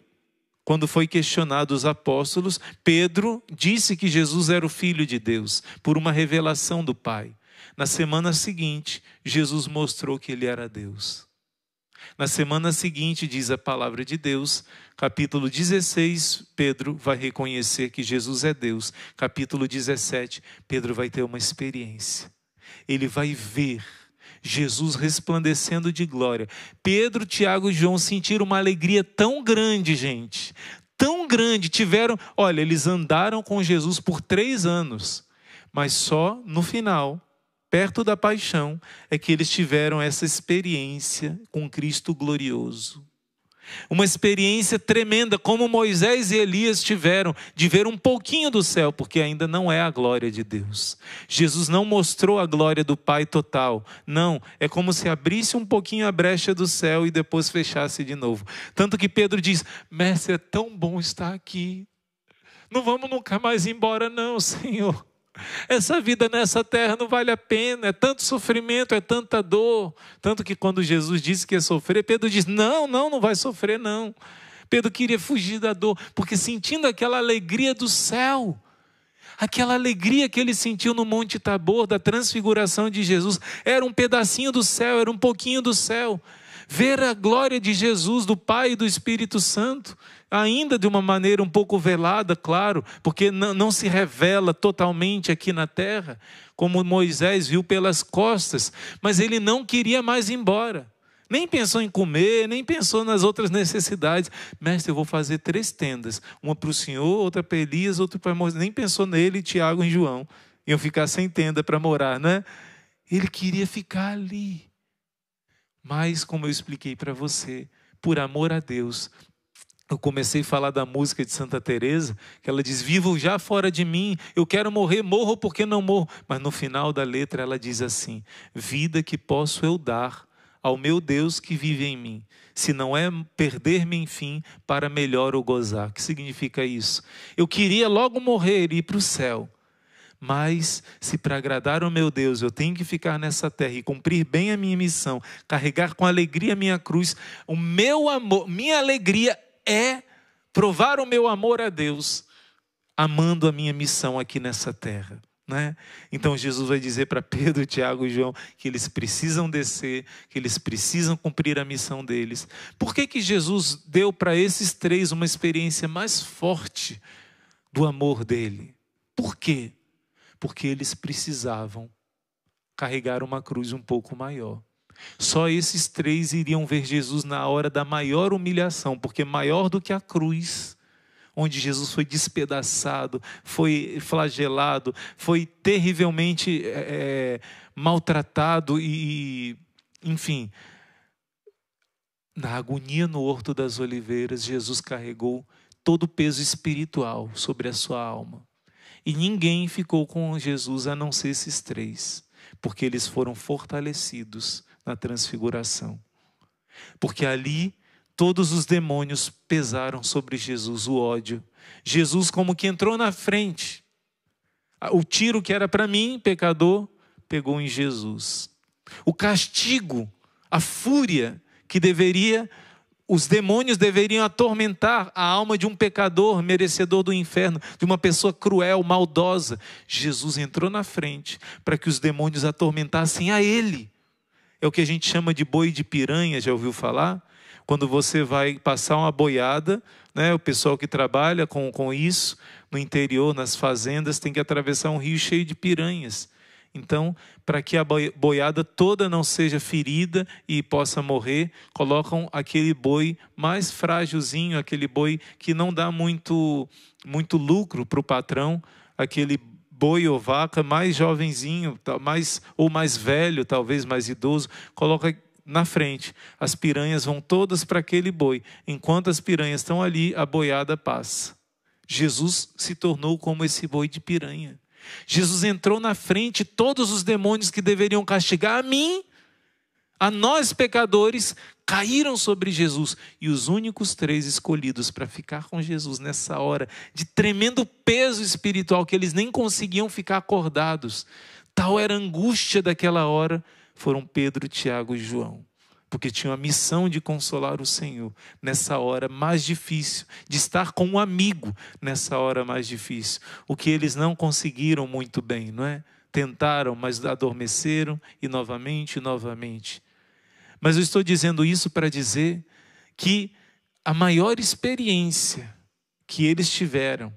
quando foi questionado os apóstolos, Pedro disse que Jesus era o Filho de Deus, por uma revelação do Pai. Na semana seguinte, Jesus mostrou que ele era Deus. Na semana seguinte, diz a palavra de Deus, capítulo 16, Pedro vai reconhecer que Jesus é Deus. Capítulo 17, Pedro vai ter uma experiência. Ele vai ver Jesus resplandecendo de glória. Pedro, Tiago e João sentiram uma alegria tão grande, gente, tão grande. Tiveram, olha, eles andaram com Jesus por três anos, mas só no final, perto da paixão, é que eles tiveram essa experiência com Cristo glorioso. Uma experiência tremenda, como Moisés e Elias tiveram, de ver um pouquinho do céu, porque ainda não é a glória de Deus. Jesus não mostrou a glória do Pai total. Não, é como se abrisse um pouquinho a brecha do céu e depois fechasse de novo. Tanto que Pedro diz: Mestre, é tão bom estar aqui. Não vamos nunca mais embora, não, Senhor. Essa vida nessa terra não vale a pena, é tanto sofrimento, é tanta dor. Tanto que quando Jesus disse que ia sofrer, Pedro diz: Não, não, não vai sofrer, não. Pedro queria fugir da dor, porque sentindo aquela alegria do céu, aquela alegria que ele sentiu no Monte Tabor, da transfiguração de Jesus, era um pedacinho do céu, era um pouquinho do céu ver a glória de Jesus, do Pai e do Espírito Santo, ainda de uma maneira um pouco velada, claro, porque não se revela totalmente aqui na terra, como Moisés viu pelas costas, mas ele não queria mais ir embora. Nem pensou em comer, nem pensou nas outras necessidades. Mestre, eu vou fazer três tendas: uma para o senhor, outra para Elias, outra para Moisés. Nem pensou nele, Tiago e João. Iam ficar sem tenda para morar, né? Ele queria ficar ali. Mas, como eu expliquei para você, por amor a Deus, eu comecei a falar da música de Santa Teresa, que ela diz: "Vivo já fora de mim, eu quero morrer, morro porque não morro". Mas no final da letra ela diz assim: "Vida que posso eu dar ao meu Deus que vive em mim, se não é perder-me enfim para melhor o gozar". O que significa isso? Eu queria logo morrer e ir para o céu, mas se para agradar o meu Deus eu tenho que ficar nessa terra e cumprir bem a minha missão, carregar com alegria a minha cruz, o meu amor, minha alegria é provar o meu amor a Deus, amando a minha missão aqui nessa terra. Né? Então Jesus vai dizer para Pedro, Tiago e João que eles precisam descer, que eles precisam cumprir a missão deles. Por que, que Jesus deu para esses três uma experiência mais forte do amor dele? Por quê? porque eles precisavam carregar uma cruz um pouco maior. Só esses três iriam ver Jesus na hora da maior humilhação, porque maior do que a cruz, onde Jesus foi despedaçado, foi flagelado, foi terrivelmente é, maltratado e, enfim, na agonia no Horto das Oliveiras, Jesus carregou todo o peso espiritual sobre a sua alma. E ninguém ficou com Jesus a não ser esses três, porque eles foram fortalecidos na transfiguração. Porque ali todos os demônios pesaram sobre Jesus o ódio. Jesus, como que entrou na frente. O tiro que era para mim, pecador, pegou em Jesus. O castigo, a fúria que deveria os demônios deveriam atormentar a alma de um pecador merecedor do inferno, de uma pessoa cruel, maldosa. Jesus entrou na frente para que os demônios atormentassem a ele. É o que a gente chama de boi de piranha, já ouviu falar? Quando você vai passar uma boiada, né, o pessoal que trabalha com, com isso, no interior, nas fazendas, tem que atravessar um rio cheio de piranhas. Então, para que a boiada toda não seja ferida e possa morrer, colocam aquele boi mais frágilzinho, aquele boi que não dá muito, muito lucro para o patrão, aquele boi ou vaca mais jovenzinho, mais, ou mais velho, talvez mais idoso, coloca na frente. As piranhas vão todas para aquele boi. Enquanto as piranhas estão ali, a boiada passa. Jesus se tornou como esse boi de piranha. Jesus entrou na frente, todos os demônios que deveriam castigar a mim, a nós pecadores, caíram sobre Jesus. E os únicos três escolhidos para ficar com Jesus nessa hora de tremendo peso espiritual que eles nem conseguiam ficar acordados, tal era a angústia daquela hora, foram Pedro, Tiago e João porque tinham a missão de consolar o Senhor nessa hora mais difícil, de estar com um amigo nessa hora mais difícil, o que eles não conseguiram muito bem, não é? Tentaram, mas adormeceram e novamente, novamente. Mas eu estou dizendo isso para dizer que a maior experiência que eles tiveram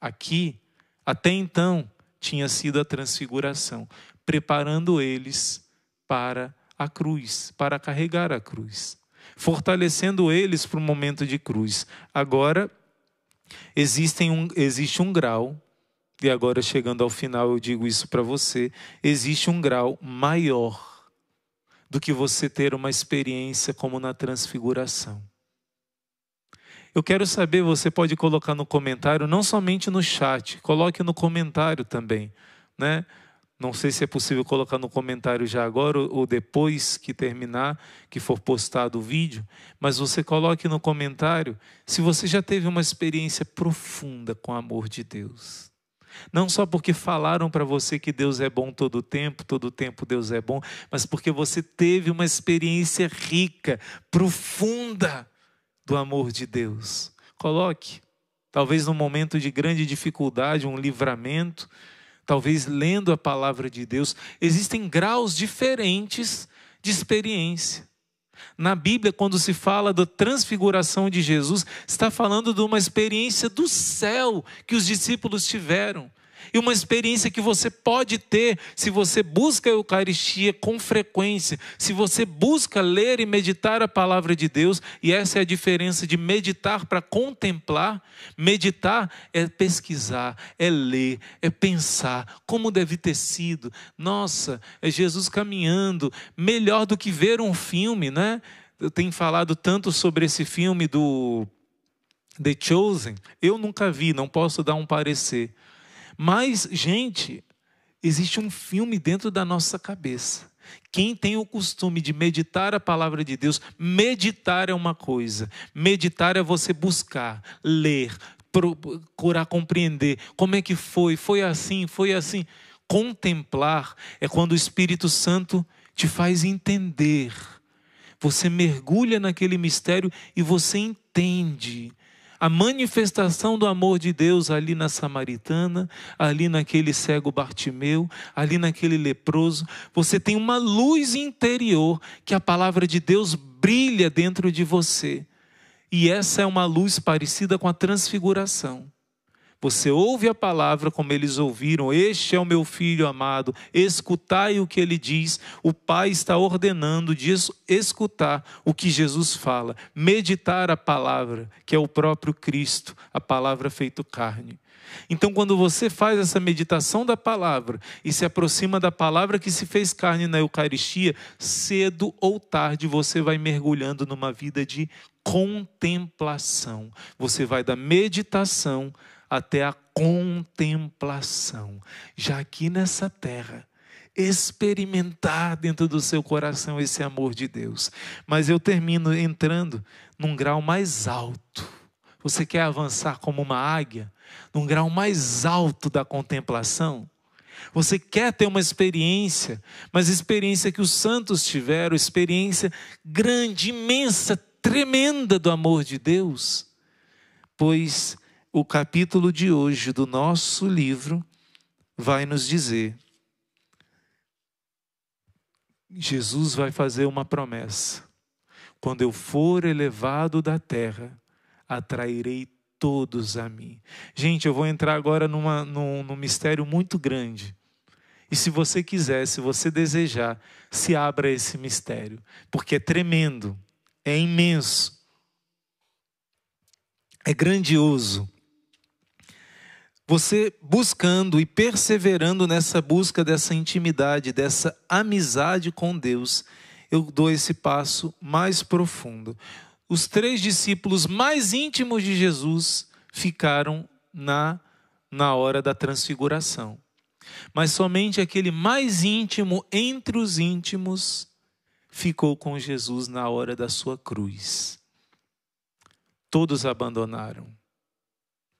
aqui, até então, tinha sido a transfiguração, preparando eles para a cruz, para carregar a cruz, fortalecendo eles para o momento de cruz. Agora, existem um, existe um grau, e agora chegando ao final eu digo isso para você: existe um grau maior do que você ter uma experiência como na transfiguração. Eu quero saber, você pode colocar no comentário, não somente no chat, coloque no comentário também, né? Não sei se é possível colocar no comentário já agora ou depois que terminar, que for postado o vídeo, mas você coloque no comentário se você já teve uma experiência profunda com o amor de Deus. Não só porque falaram para você que Deus é bom todo tempo, todo tempo Deus é bom, mas porque você teve uma experiência rica, profunda do amor de Deus. Coloque, talvez num momento de grande dificuldade, um livramento, talvez lendo a palavra de Deus, existem graus diferentes de experiência. Na Bíblia, quando se fala da transfiguração de Jesus, está falando de uma experiência do céu que os discípulos tiveram. E uma experiência que você pode ter se você busca a Eucaristia com frequência, se você busca ler e meditar a palavra de Deus, e essa é a diferença de meditar para contemplar. Meditar é pesquisar, é ler, é pensar como deve ter sido. Nossa, é Jesus caminhando, melhor do que ver um filme, né? Eu tenho falado tanto sobre esse filme do The Chosen, eu nunca vi, não posso dar um parecer. Mas, gente, existe um filme dentro da nossa cabeça. Quem tem o costume de meditar a palavra de Deus, meditar é uma coisa, meditar é você buscar, ler, procurar compreender como é que foi, foi assim, foi assim. Contemplar é quando o Espírito Santo te faz entender. Você mergulha naquele mistério e você entende a manifestação do amor de Deus ali na samaritana, ali naquele cego Bartimeu, ali naquele leproso. Você tem uma luz interior que a palavra de Deus brilha dentro de você. E essa é uma luz parecida com a transfiguração. Você ouve a palavra como eles ouviram: Este é o meu filho amado, escutai o que ele diz. O Pai está ordenando de escutar o que Jesus fala, meditar a palavra, que é o próprio Cristo, a palavra feita carne. Então, quando você faz essa meditação da palavra e se aproxima da palavra que se fez carne na Eucaristia, cedo ou tarde você vai mergulhando numa vida de contemplação. Você vai da meditação até a contemplação, já aqui nessa terra experimentar dentro do seu coração esse amor de Deus. Mas eu termino entrando num grau mais alto. Você quer avançar como uma águia, num grau mais alto da contemplação? Você quer ter uma experiência, mas experiência que os santos tiveram, experiência grande, imensa, tremenda do amor de Deus? Pois o capítulo de hoje do nosso livro vai nos dizer. Jesus vai fazer uma promessa: quando eu for elevado da terra, atrairei todos a mim. Gente, eu vou entrar agora numa, num, num mistério muito grande. E se você quiser, se você desejar, se abra esse mistério, porque é tremendo, é imenso, é grandioso você buscando e perseverando nessa busca dessa intimidade, dessa amizade com Deus, eu dou esse passo mais profundo. Os três discípulos mais íntimos de Jesus ficaram na, na hora da transfiguração. Mas somente aquele mais íntimo entre os íntimos ficou com Jesus na hora da sua cruz. Todos abandonaram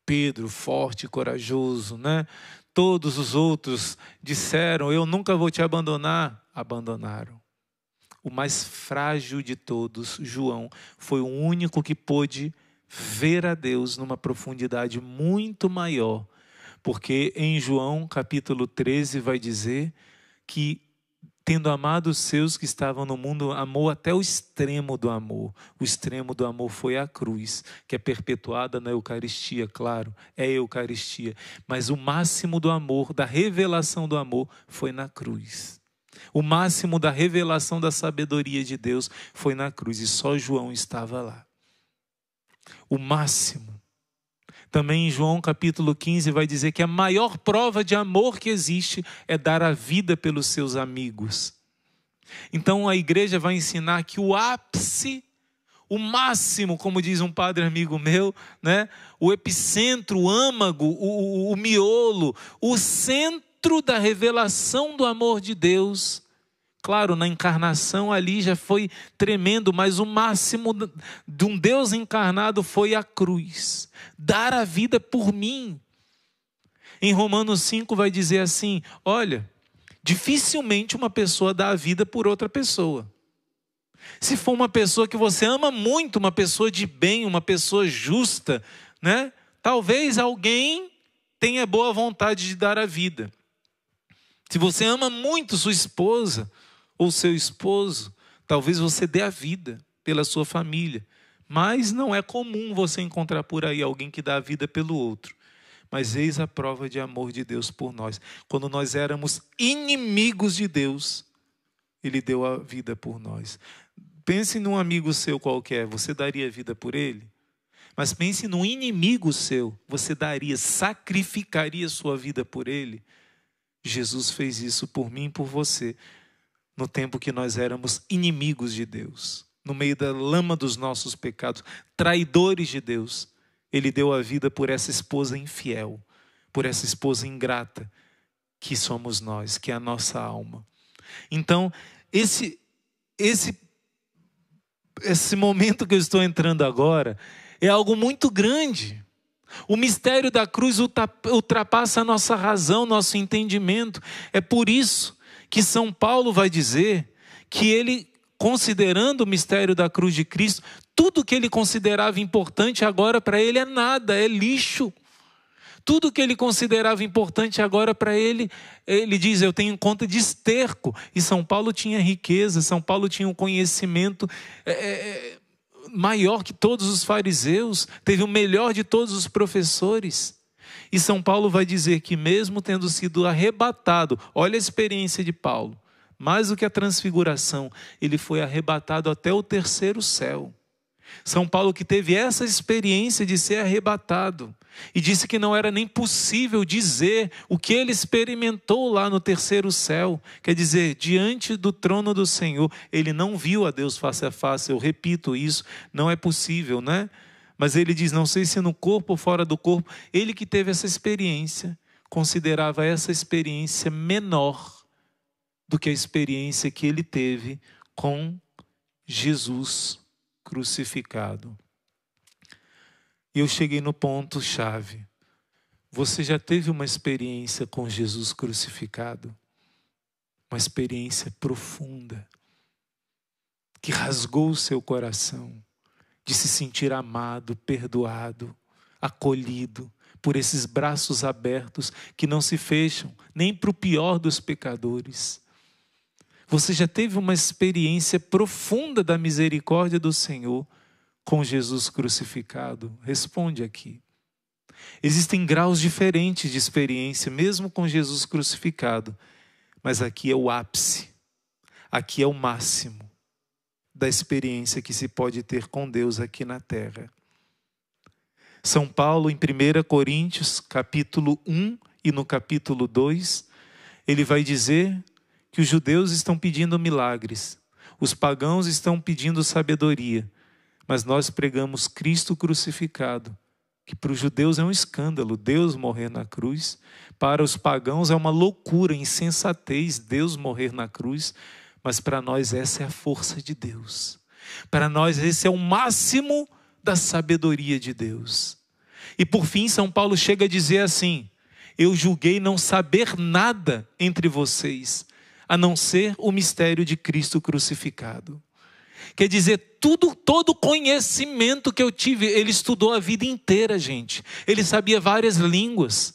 Pedro, forte, corajoso, né? Todos os outros disseram: Eu nunca vou te abandonar. Abandonaram. O mais frágil de todos, João, foi o único que pôde ver a Deus numa profundidade muito maior, porque em João capítulo 13 vai dizer que tendo amado os seus que estavam no mundo, amou até o extremo do amor. O extremo do amor foi a cruz, que é perpetuada na Eucaristia, claro, é Eucaristia. Mas o máximo do amor, da revelação do amor, foi na cruz. O máximo da revelação da sabedoria de Deus foi na cruz, e só João estava lá. O máximo também em João capítulo 15 vai dizer que a maior prova de amor que existe é dar a vida pelos seus amigos. Então a igreja vai ensinar que o ápice, o máximo, como diz um padre amigo meu, né? o epicentro, o âmago, o, o, o miolo, o centro da revelação do amor de Deus claro, na encarnação ali já foi tremendo, mas o máximo de um Deus encarnado foi a cruz dar a vida por mim. Em Romanos 5 vai dizer assim: olha, dificilmente uma pessoa dá a vida por outra pessoa. Se for uma pessoa que você ama muito, uma pessoa de bem, uma pessoa justa, né? Talvez alguém tenha boa vontade de dar a vida. Se você ama muito sua esposa, ou seu esposo, talvez você dê a vida pela sua família. Mas não é comum você encontrar por aí alguém que dá a vida pelo outro. Mas eis a prova de amor de Deus por nós. Quando nós éramos inimigos de Deus, Ele deu a vida por nós. Pense num amigo seu qualquer, você daria a vida por ele? Mas pense num inimigo seu, você daria, sacrificaria sua vida por ele? Jesus fez isso por mim e por você no tempo que nós éramos inimigos de Deus, no meio da lama dos nossos pecados, traidores de Deus, ele deu a vida por essa esposa infiel, por essa esposa ingrata que somos nós, que é a nossa alma. Então, esse esse esse momento que eu estou entrando agora é algo muito grande. O mistério da cruz ultrapassa a nossa razão, nosso entendimento. É por isso que São Paulo vai dizer que ele, considerando o mistério da cruz de Cristo, tudo que ele considerava importante agora para ele é nada, é lixo. Tudo que ele considerava importante agora para ele, ele diz: Eu tenho conta de esterco. E São Paulo tinha riqueza, São Paulo tinha um conhecimento. É, é, é maior que todos os fariseus, teve o melhor de todos os professores. E São Paulo vai dizer que, mesmo tendo sido arrebatado, olha a experiência de Paulo, mais do que a transfiguração, ele foi arrebatado até o terceiro céu. São Paulo que teve essa experiência de ser arrebatado e disse que não era nem possível dizer o que ele experimentou lá no terceiro céu. Quer dizer, diante do trono do Senhor, ele não viu a Deus face a face. Eu repito isso, não é possível, né? Mas ele diz: não sei se no corpo ou fora do corpo, ele que teve essa experiência, considerava essa experiência menor do que a experiência que ele teve com Jesus crucificado. E eu cheguei no ponto chave. Você já teve uma experiência com Jesus crucificado? Uma experiência profunda que rasgou o seu coração, de se sentir amado, perdoado, acolhido por esses braços abertos que não se fecham nem para o pior dos pecadores. Você já teve uma experiência profunda da misericórdia do Senhor com Jesus crucificado? Responde aqui. Existem graus diferentes de experiência, mesmo com Jesus crucificado, mas aqui é o ápice, aqui é o máximo da experiência que se pode ter com Deus aqui na terra. São Paulo, em 1 Coríntios, capítulo 1 e no capítulo 2, ele vai dizer que os judeus estão pedindo milagres, os pagãos estão pedindo sabedoria, mas nós pregamos Cristo crucificado, que para os judeus é um escândalo Deus morrer na cruz, para os pagãos é uma loucura, insensatez Deus morrer na cruz, mas para nós essa é a força de Deus. Para nós esse é o máximo da sabedoria de Deus. E por fim, São Paulo chega a dizer assim: Eu julguei não saber nada entre vocês, a não ser o mistério de Cristo crucificado. Quer dizer, tudo, todo conhecimento que eu tive, ele estudou a vida inteira, gente. Ele sabia várias línguas.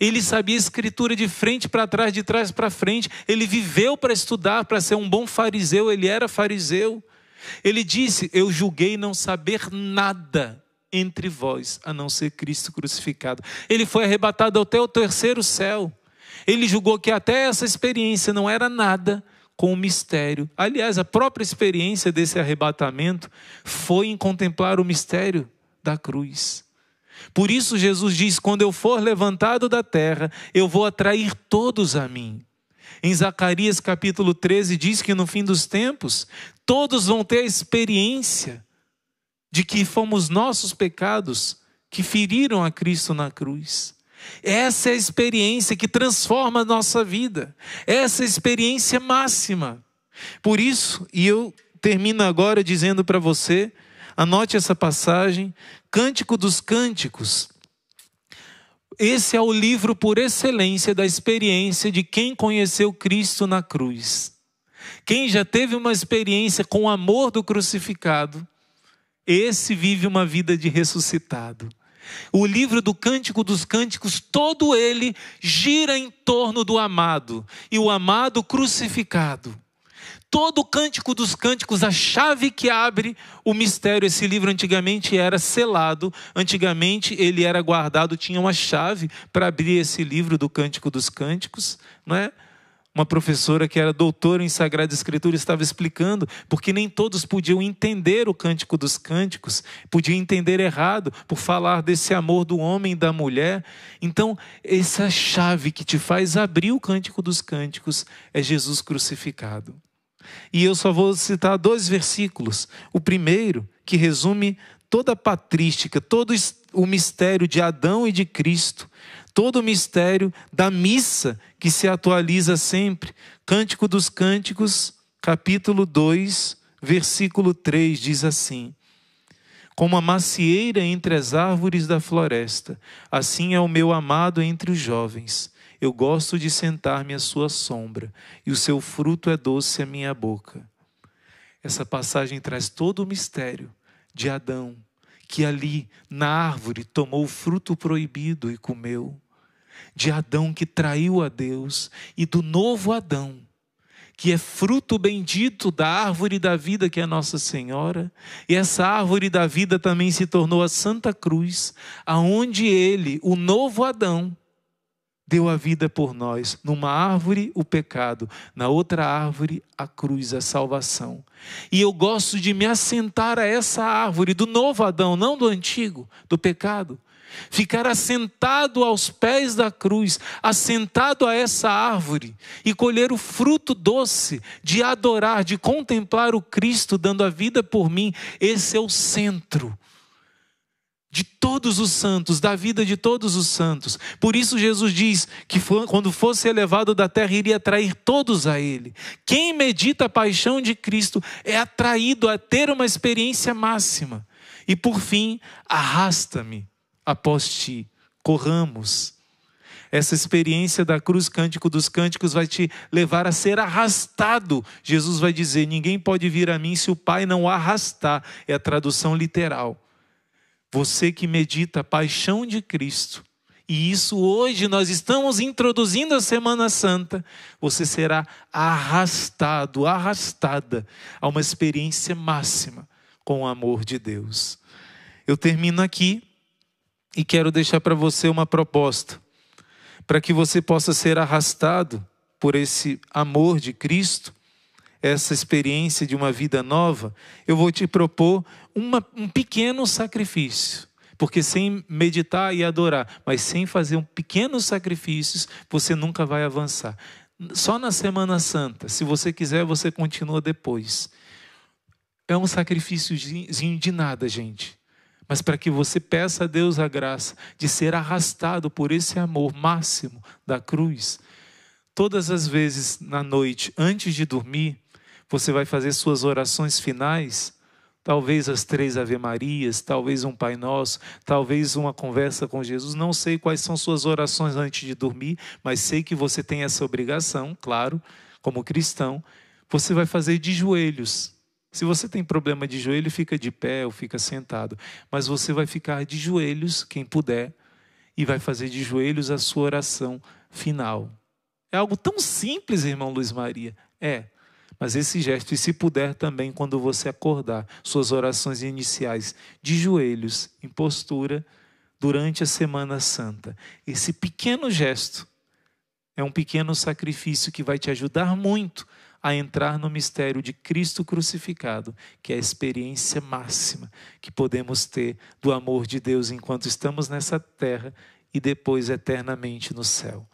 Ele sabia escritura de frente para trás, de trás para frente. Ele viveu para estudar, para ser um bom fariseu. Ele era fariseu. Ele disse: Eu julguei não saber nada entre vós, a não ser Cristo crucificado. Ele foi arrebatado até o terceiro céu. Ele julgou que até essa experiência não era nada com o mistério. Aliás, a própria experiência desse arrebatamento foi em contemplar o mistério da cruz. Por isso Jesus diz: quando eu for levantado da terra, eu vou atrair todos a mim. Em Zacarias capítulo 13 diz que no fim dos tempos, todos vão ter a experiência de que fomos nossos pecados que feriram a Cristo na cruz. Essa é a experiência que transforma a nossa vida. Essa é a experiência máxima. Por isso, e eu termino agora dizendo para você Anote essa passagem, Cântico dos Cânticos. Esse é o livro por excelência da experiência de quem conheceu Cristo na cruz. Quem já teve uma experiência com o amor do crucificado, esse vive uma vida de ressuscitado. O livro do Cântico dos Cânticos, todo ele gira em torno do amado e o amado crucificado todo o cântico dos cânticos, a chave que abre o mistério. Esse livro antigamente era selado, antigamente ele era guardado, tinha uma chave para abrir esse livro do Cântico dos Cânticos, não é? Uma professora que era doutora em Sagrada Escritura estava explicando, porque nem todos podiam entender o Cântico dos Cânticos, podiam entender errado por falar desse amor do homem e da mulher. Então, essa chave que te faz abrir o Cântico dos Cânticos é Jesus crucificado. E eu só vou citar dois versículos. O primeiro, que resume toda a patrística, todo o mistério de Adão e de Cristo, todo o mistério da missa que se atualiza sempre. Cântico dos Cânticos, capítulo 2, versículo 3 diz assim: Como a macieira entre as árvores da floresta, assim é o meu amado entre os jovens. Eu gosto de sentar-me à sua sombra, e o seu fruto é doce à minha boca. Essa passagem traz todo o mistério de Adão, que ali, na árvore, tomou o fruto proibido e comeu. De Adão que traiu a Deus, e do novo Adão, que é fruto bendito da árvore da vida que é Nossa Senhora, e essa árvore da vida também se tornou a Santa Cruz, aonde ele, o novo Adão, deu a vida por nós. Numa árvore, o pecado, na outra árvore, a cruz, a salvação. E eu gosto de me assentar a essa árvore do novo Adão, não do antigo, do pecado. Ficar assentado aos pés da cruz, assentado a essa árvore, e colher o fruto doce de adorar, de contemplar o Cristo dando a vida por mim, esse é o centro de todos os santos, da vida de todos os santos. Por isso Jesus diz que quando fosse elevado da terra iria atrair todos a ele. Quem medita a paixão de Cristo é atraído a ter uma experiência máxima. E por fim, arrasta-me após ti. Corramos. Essa experiência da cruz, cântico dos cânticos, vai te levar a ser arrastado. Jesus vai dizer: Ninguém pode vir a mim se o Pai não o arrastar. É a tradução literal. Você que medita a paixão de Cristo, e isso hoje nós estamos introduzindo a Semana Santa, você será arrastado, arrastada a uma experiência máxima com o amor de Deus. Eu termino aqui e quero deixar para você uma proposta, para que você possa ser arrastado por esse amor de Cristo, essa experiência de uma vida nova. Eu vou te propor uma, um pequeno sacrifício. Porque sem meditar e adorar, mas sem fazer um pequenos sacrifícios, você nunca vai avançar. Só na Semana Santa, se você quiser, você continua depois. É um sacrifíciozinho de nada, gente mas para que você peça a Deus a graça de ser arrastado por esse amor máximo da cruz. Todas as vezes na noite, antes de dormir, você vai fazer suas orações finais talvez as três Ave Marias, talvez um Pai Nosso, talvez uma conversa com Jesus. Não sei quais são suas orações antes de dormir, mas sei que você tem essa obrigação, claro, como cristão. Você vai fazer de joelhos. Se você tem problema de joelho, fica de pé ou fica sentado, mas você vai ficar de joelhos, quem puder, e vai fazer de joelhos a sua oração final. É algo tão simples, irmão Luiz Maria. É, mas esse gesto, e se puder também, quando você acordar, suas orações iniciais de joelhos, em postura, durante a Semana Santa. Esse pequeno gesto é um pequeno sacrifício que vai te ajudar muito a entrar no mistério de Cristo crucificado, que é a experiência máxima que podemos ter do amor de Deus enquanto estamos nessa terra e depois eternamente no céu.